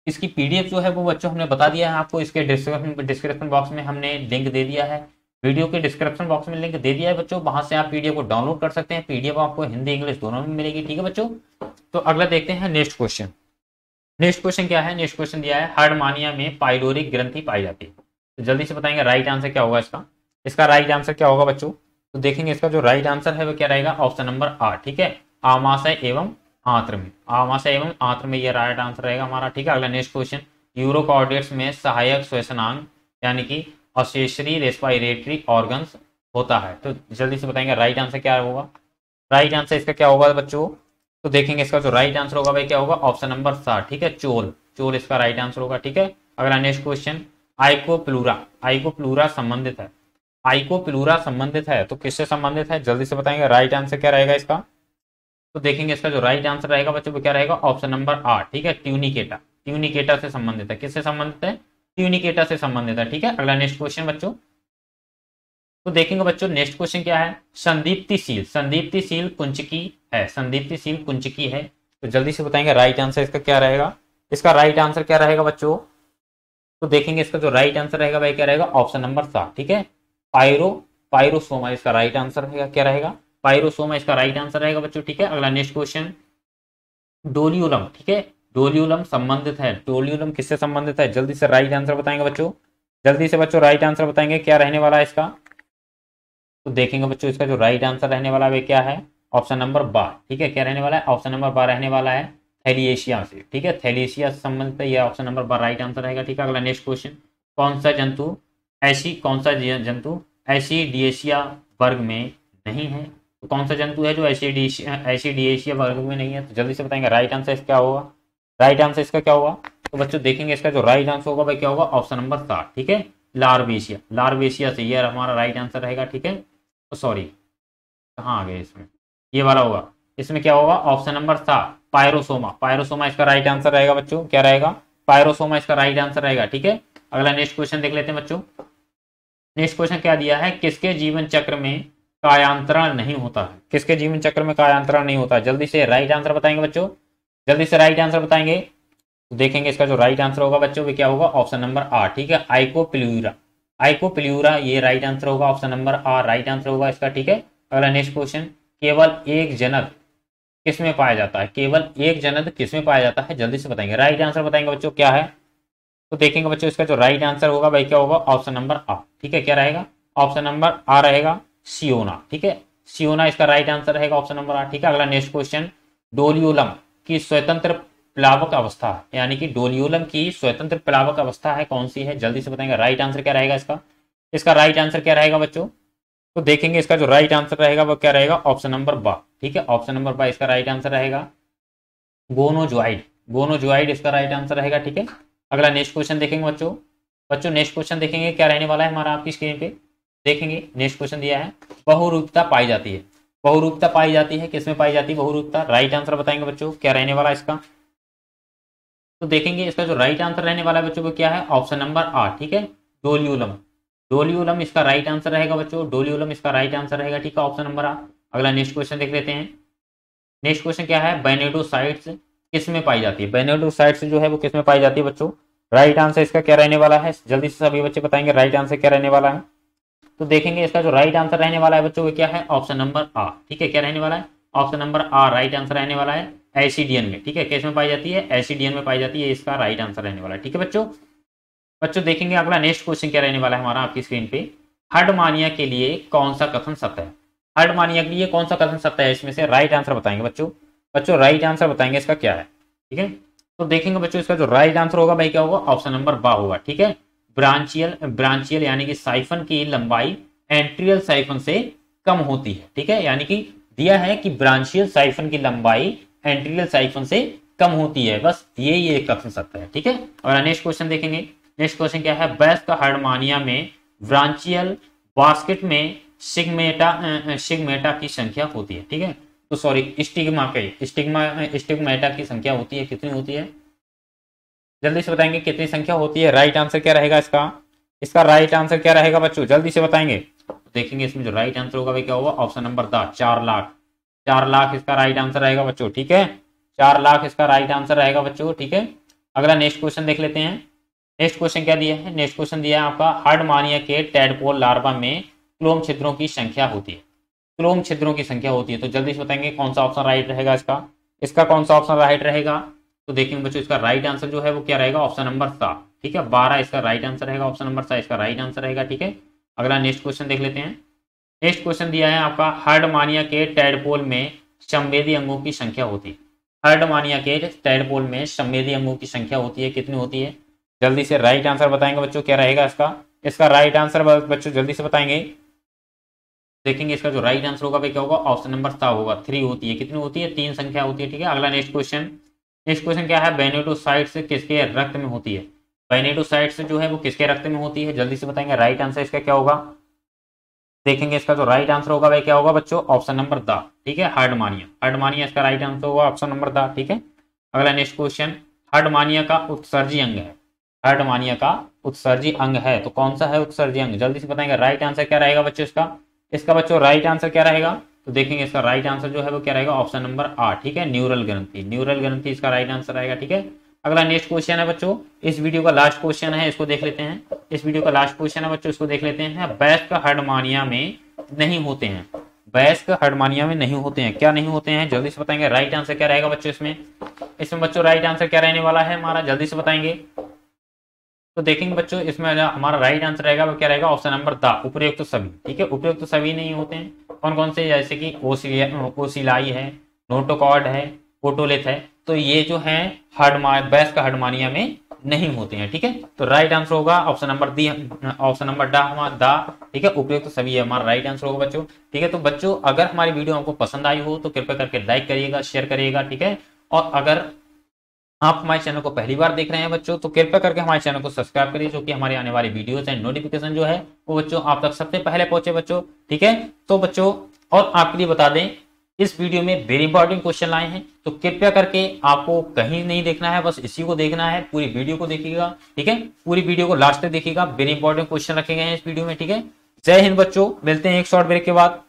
इसकी पीडीएफ जो है वो बच्चों हमने बता दिया है आपको इसके डिस्क्रिप्शन डिस्क्रिप्शन बॉक्स में हमने लिंक दे दिया है वीडियो के डिस्क्रिप्शन बॉक्स में लिंक दे दिया है बच्चों वहां से आप पीडीएफ को डाउनलोड कर सकते हैं पीडीएफ आपको हिंदी इंग्लिश दोनों में मिलेगी ठीक है बच्चों तो अगला देखते हैं नेक्स्ट क्वेश्चन नेक्स्ट क्वेश्चन क्या है नेक्स्ट क्वेश्चन दिया है हार्डमानिया में पाइलोरिक ग्रंथी पाई जाती है तो जल्दी से बताएंगे राइट आंसर क्या होगा इसका इसका राइट आंसर क्या होगा बच्चों तो देखेंगे इसका जो राइट आंसर है वो क्या रहेगा ऑप्शन नंबर आठ ठीक है आमाशय एवं आंत्र में आमाशय एवं आंत्र में यह राइट आंसर रहेगा हमारा ठीक है अगला नेक्स्ट क्वेश्चन यूरो में सहायक श्वेसनांग यानी कि अशेषरी रेस्पायरेटरी ऑर्गन होता है तो जल्दी से बताएंगे राइट आंसर क्या होगा राइट आंसर इसका क्या होगा बच्चों तो देखेंगे इसका जो राइट आंसर होगा भाई क्या होगा ऑप्शन नंबर सात ठीक है चोल चोल इसका राइट आंसर होगा ठीक है अगला next question Oikopleura Oikopleura संबंधित है आइको संबंधित है तो किससे संबंधित है जल्दी से बताएंगे राइट आंसर क्या रहेगा इसका तो देखेंगे इसका जो राइट आंसर रहेगा बच्चों वो क्या रहेगा ऑप्शन नंबर आठ ठीक है ट्यूनिकेटा ट्यूनिकेटा से संबंधित है किससे संबंधित है ट्यूनिकेटा से संबंधित है ठीक है अगला नेक्स्ट क्वेश्चन बच्चों तो देखेंगे बच्चों नेक्स्ट क्वेश्चन क्या है संदीप्ति सील संदीप्ति सील कुंचकी है संदीप्ति सील कुंचकी है तो जल्दी से बताएंगे राइट आंसर इसका क्या रहेगा इसका राइट आंसर क्या रहेगा बच्चों तो देखेंगे इसका जो राइट आंसर रहेगा वह क्या रहेगा ऑप्शन नंबर सात ठीक है पायरो पायरोसोमा इसका राइट आंसर रहेगा क्या रहेगा पायरोसोमा इसका राइट आंसर रहेगा बच्चों ठीक है अगला नेक्स्ट क्वेश्चन डोलियोलम ठीक है डोलियोलम संबंधित है डोलियोलम किससे संबंधित है जल्दी से राइट आंसर बताएंगे बच्चों जल्दी से बच्चों राइट आंसर बताएंगे क्या रहने वाला है इसका तो देखेंगे बच्चों इसका जो राइट आंसर रहने वाला है वे क्या है ऑप्शन नंबर बार ठीक है क्या रहने वाला है ऑप्शन नंबर बार रहने वाला है थैलिएशिया से ठीक है थैलिएशिया से संबंधित है यह ऑप्शन नंबर बार राइट आंसर रहेगा ठीक है अगला नेक्स्ट क्वेश्चन कौन सा जंतु ऐसी कौन सा जंतु एसीडिएशिया वर्ग में नहीं है तो कौन सा जंतु है जो एसीडिएशिया एसीडिएशिया वर्ग में नहीं है तो जल्दी से बताएंगे राइट आंसर क्या होगा राइट आंसर इसका क्या होगा तो बच्चों देखेंगे इसका जो राइट आंसर होगा भाई क्या होगा ऑप्शन नंबर सात ठीक है लार्वेशिया लार्वेशिया से यह हमारा राइट आंसर रहेगा ठीक है तो oh, सॉरी कहाँ आ गए इसमें ये वाला होगा इसमें क्या होगा ऑप्शन नंबर सात पायरोसोमा पायरोसोमा इसका राइट आंसर रहेगा बच्चों क्या रहेगा पायरोसोमा इसका राइट आंसर रहेगा ठीक है अगला नेक्स्ट क्वेश्चन देख लेते हैं बच्चों नेक्स्ट क्वेश्चन क्या दिया है किसके जीवन चक्र में कायांतरण नहीं होता है किसके जीवन चक्र में कायांतरण नहीं होता जल्दी से राइट आंसर बताएंगे बच्चों जल्दी से राइट आंसर बताएंगे तो देखेंगे इसका जो राइट आंसर होगा बच्चों वो क्या होगा ऑप्शन नंबर आर ठीक है आइको प्ल्यूरा आइको प्ल्यूरा ये राइट आंसर होगा ऑप्शन नंबर आर राइट आंसर होगा इसका ठीक है अगला नेक्स्ट क्वेश्चन केवल एक जनद किसमें पाया जाता है केवल एक जनद किसमें पाया जाता है जल्दी से बताएंगे राइट आंसर बताएंगे बच्चों क्या है तो देखेंगे बच्चों इसका जो राइट आंसर होगा भाई क्या होगा ऑप्शन नंबर आ ठीक है क्या रहेगा ऑप्शन नंबर आ रहेगा सियोना ठीक है सियोना इसका राइट आंसर रहेगा ऑप्शन नंबर आ ठीक है अगला नेक्स्ट क्वेश्चन डोलियोलम की स्वतंत्र प्लावक अवस्था यानी कि डोलियोलम की स्वतंत्र प्लावक अवस्था है कौन सी है जल्दी से बताएंगे राइट आंसर क्या रहेगा इसका इसका राइट आंसर क्या रहेगा बच्चों तो देखेंगे इसका जो राइट आंसर रहेगा वो क्या रहेगा ऑप्शन नंबर बा ठीक है ऑप्शन नंबर बा इसका राइट आंसर रहेगा गोनोजोइड गोनोजोइड इसका राइट आंसर रहेगा ठीक है अगला नेक्स्ट क्वेश्चन देखेंगे बच्चों बच्चों नेक्स्ट क्वेश्चन देखेंगे क्या रहने वाला है हमारा आपकी स्क्रीन पे देखेंगे नेक्स्ट क्वेश्चन दिया है बहुरूपता पाई जाती है बहुरूपता पाई जाती है किसमें पाई जाती है बहुरूपता राइट आंसर बताएंगे बच्चों क्या रहने वाला है इसका तो देखेंगे इसका जो राइट आंसर रहने वाला है बच्चों को क्या है ऑप्शन नंबर आठ ठीक है डोलियोलम डोलियोलम इसका राइट आंसर रहेगा बच्चों डोलियोलम इसका राइट आंसर रहेगा ठीक है ऑप्शन नंबर आठ अगला नेक्स्ट क्वेश्चन देख लेते हैं नेक्स्ट क्वेश्चन क्या है बेनेडोसाइट्स किस में पाई जाती है बेनेडोसाइट्स जो है वो किस में पाई जाती है बच्चों राइट आंसर इसका क्या रहने वाला है जल्दी से सभी बच्चे बताएंगे राइट आंसर क्या रहने वाला है तो देखेंगे इसका जो राइट आंसर रहने वाला है बच्चों वो क्या है ऑप्शन नंबर आ ठीक है क्या रहने वाला है ऑप्शन नंबर आ राइट आंसर रहने वाला है एसिडियन में ठीक है किस में पाई जाती है एसिडियन में पाई जाती है इसका राइट आंसर रहने वाला है ठीक है बच्चों बच्चों देखेंगे अगला नेक्स्ट क्वेश्चन क्या रहने वाला है हमारा आपकी स्क्रीन पे हर्डमानिया के लिए कौन सा कथन सत्य है हर्डमानिया के लिए कौन सा कथन सत्य है इसमें से राइट आंसर बताएंगे बच्चों बच्चों राइट आंसर बताएंगे इसका क्या है ठीक है तो देखेंगे बच्चों इसका जो राइट आंसर होगा भाई क्या होगा ऑप्शन नंबर बा होगा ठीक है ब्रांचियल ब्रांचियल यानी कि साइफन की लंबाई एंट्रियल साइफन से कम होती है ठीक है यानी कि दिया है कि ब्रांचियल साइफन की लंबाई एंट्रियल साइफन से कम होती है बस ये ये एक ऑप्शन सकता है ठीक है और नेक्स्ट क्वेश्चन देखेंगे नेक्स्ट क्वेश्चन क्या है बेस्ट हारमोनिया में ब्रांचियल बास्केट में सिग्मेटा सिग्मेटा की संख्या होती है ठीक है तो सॉरी स्टिग्मा के स्टिग्मा में स्टिग्मेटा की संख्या होती है कितनी होती है जल्दी से बताएंगे कितनी संख्या होती है राइट आंसर क्या रहेगा इसका इसका राइट आंसर क्या रहेगा बच्चों जल्दी से बताएंगे देखेंगे इसमें जो राइट आंसर होगा क्या होगा ऑप्शन नंबर दस चार लाख चार लाख इसका राइट आंसर रहेगा बच्चों ठीक है चार लाख इसका राइट आंसर रहेगा बच्चों ठीक है अगला नेक्स्ट क्वेश्चन देख लेते हैं नेक्स्ट क्वेश्चन क्या दिया है नेक्स्ट क्वेश्चन दिया है आपका हार्डमानिया के टेडपोल लार्वा में क्लोम छिद्रों की संख्या होती है क्लोम छिद्रों की संख्या होती है तो जल्दी से बताएंगे कौन सा ऑप्शन राइट रहेगा इसका इसका कौन सा ऑप्शन राइट रहेगा तो देखेंगे बच्चों इसका राइट आंसर जो है वो क्या रहेगा ऑप्शन नंबर सा ठीक है बारह इसका राइट आंसर रहेगा ऑप्शन नंबर सा इसका राइट आंसर रहेगा ठीक है अगला नेक्स्ट क्वेश्चन देख लेते हैं नेक्स्ट क्वेश्चन दिया है आपका हर्डमानिया के टेडपोल में संवेदी अंगों की संख्या होती है हर्डमानिया के टेडपोल में संवेदी अंगों की संख्या होती है कितनी होती है जल्दी से राइट आंसर बताएंगे बच्चों क्या रहेगा इसका इसका राइट आंसर बच्चों जल्दी से बताएंगे देखेंगे इसका जो राइट आंसर होगा क्या होगा ऑप्शन नंबर सा होगा थ्री होती है कितनी होती है तीन संख्या होती है ठीक है अगला नेक्स्ट क्वेश्चन नेक्स्ट क्वेश्चन क्या है बेनेटोसाइट्स किसके रक्त में होती है बेनेटोसाइट्स जो है वो किसके रक्त में होती है जल्दी से बताएंगे राइट आंसर इसका क्या होगा देखेंगे इसका जो राइट आंसर होगा भाई क्या होगा बच्चों ऑप्शन नंबर द ठीक है हार्डमानिया हार्डमानिया इसका राइट आंसर होगा ऑप्शन नंबर द ठीक है अगला नेक्स्ट क्वेश्चन हार्डमानिया का उत्सर्जी अंग है हार्डमानिया का उत्सर्जी अंग है तो कौन सा है उत्सर्जी अंग जल्दी से बताएंगे राइट आंसर क्या रहेगा बच्चों इसका इसका बच्चों राइट आंसर क्या रहेगा तो देखेंगे इसका राइट आंसर जो है वो क्या रहेगा ऑप्शन नंबर आठ ठीक है न्यूरल ग्रंथि न्यूरल ग्रंथि इसका राइट आंसर रहेगा ठीक है अगला नेक्स्ट क्वेश्चन है बच्चों इस वीडियो का लास्ट क्वेश्चन है इसको देख लेते हैं इस वीडियो का लास्ट क्वेश्चन है बच्चों इसको देख लेते हैं वयस्क हडमानिया में नहीं होते हैं वयस्क हडमानिया में नहीं होते हैं क्या नहीं होते हैं जल्दी से बताएंगे राइट आंसर क्या रहेगा बच्चों इसमें इसमें बच्चों राइट आंसर क्या रहने वाला है हमारा जल्दी से बताएंगे तो देखेंगे बच्चों इसमें हमारा राइट आंसर रहेगा वो क्या रहेगा ऑप्शन नंबर द उपयुक्त सभी ठीक है उपयुक्त सभी नहीं होते हैं कौन कौन से जैसे कि ओसिलाई है नोटोकॉड है ओटोलेथ है तो ये जो है हडमा बैस का हडमानिया में नहीं होते हैं ठीक है तो राइट आंसर होगा option number D option number डा हमारा दा ठीक है उपयुक्त तो सभी है हमारा राइट आंसर होगा बच्चों ठीक है तो बच्चों अगर हमारी वीडियो आपको पसंद आई हो तो कृपया करके लाइक करिएगा शेयर करिएगा ठीक है और अगर आप हमारे चैनल को पहली बार देख रहे हैं बच्चों तो कृपया करके हमारे चैनल को सब्सक्राइब करिए जो कि हमारे आने वाले वीडियोज एंड नोटिफिकेशन जो है वो बच्चों आप तक सबसे पहले पहुंचे बच्चों ठीक है तो बच्चों और आपके लिए बता दें इस वीडियो में वेरी इंपॉर्टेंट क्वेश्चन आए हैं तो कृपया करके आपको कहीं नहीं देखना है बस इसी को देखना है पूरी वीडियो को देखिएगा ठीक है पूरी वीडियो को लास्ट तक देखिएगा वेरी इंपॉर्टेंट क्वेश्चन रखे गए हैं इस वीडियो में ठीक है जय हिंद बच्चों मिलते हैं एक शॉर्ट ब्रेक के बाद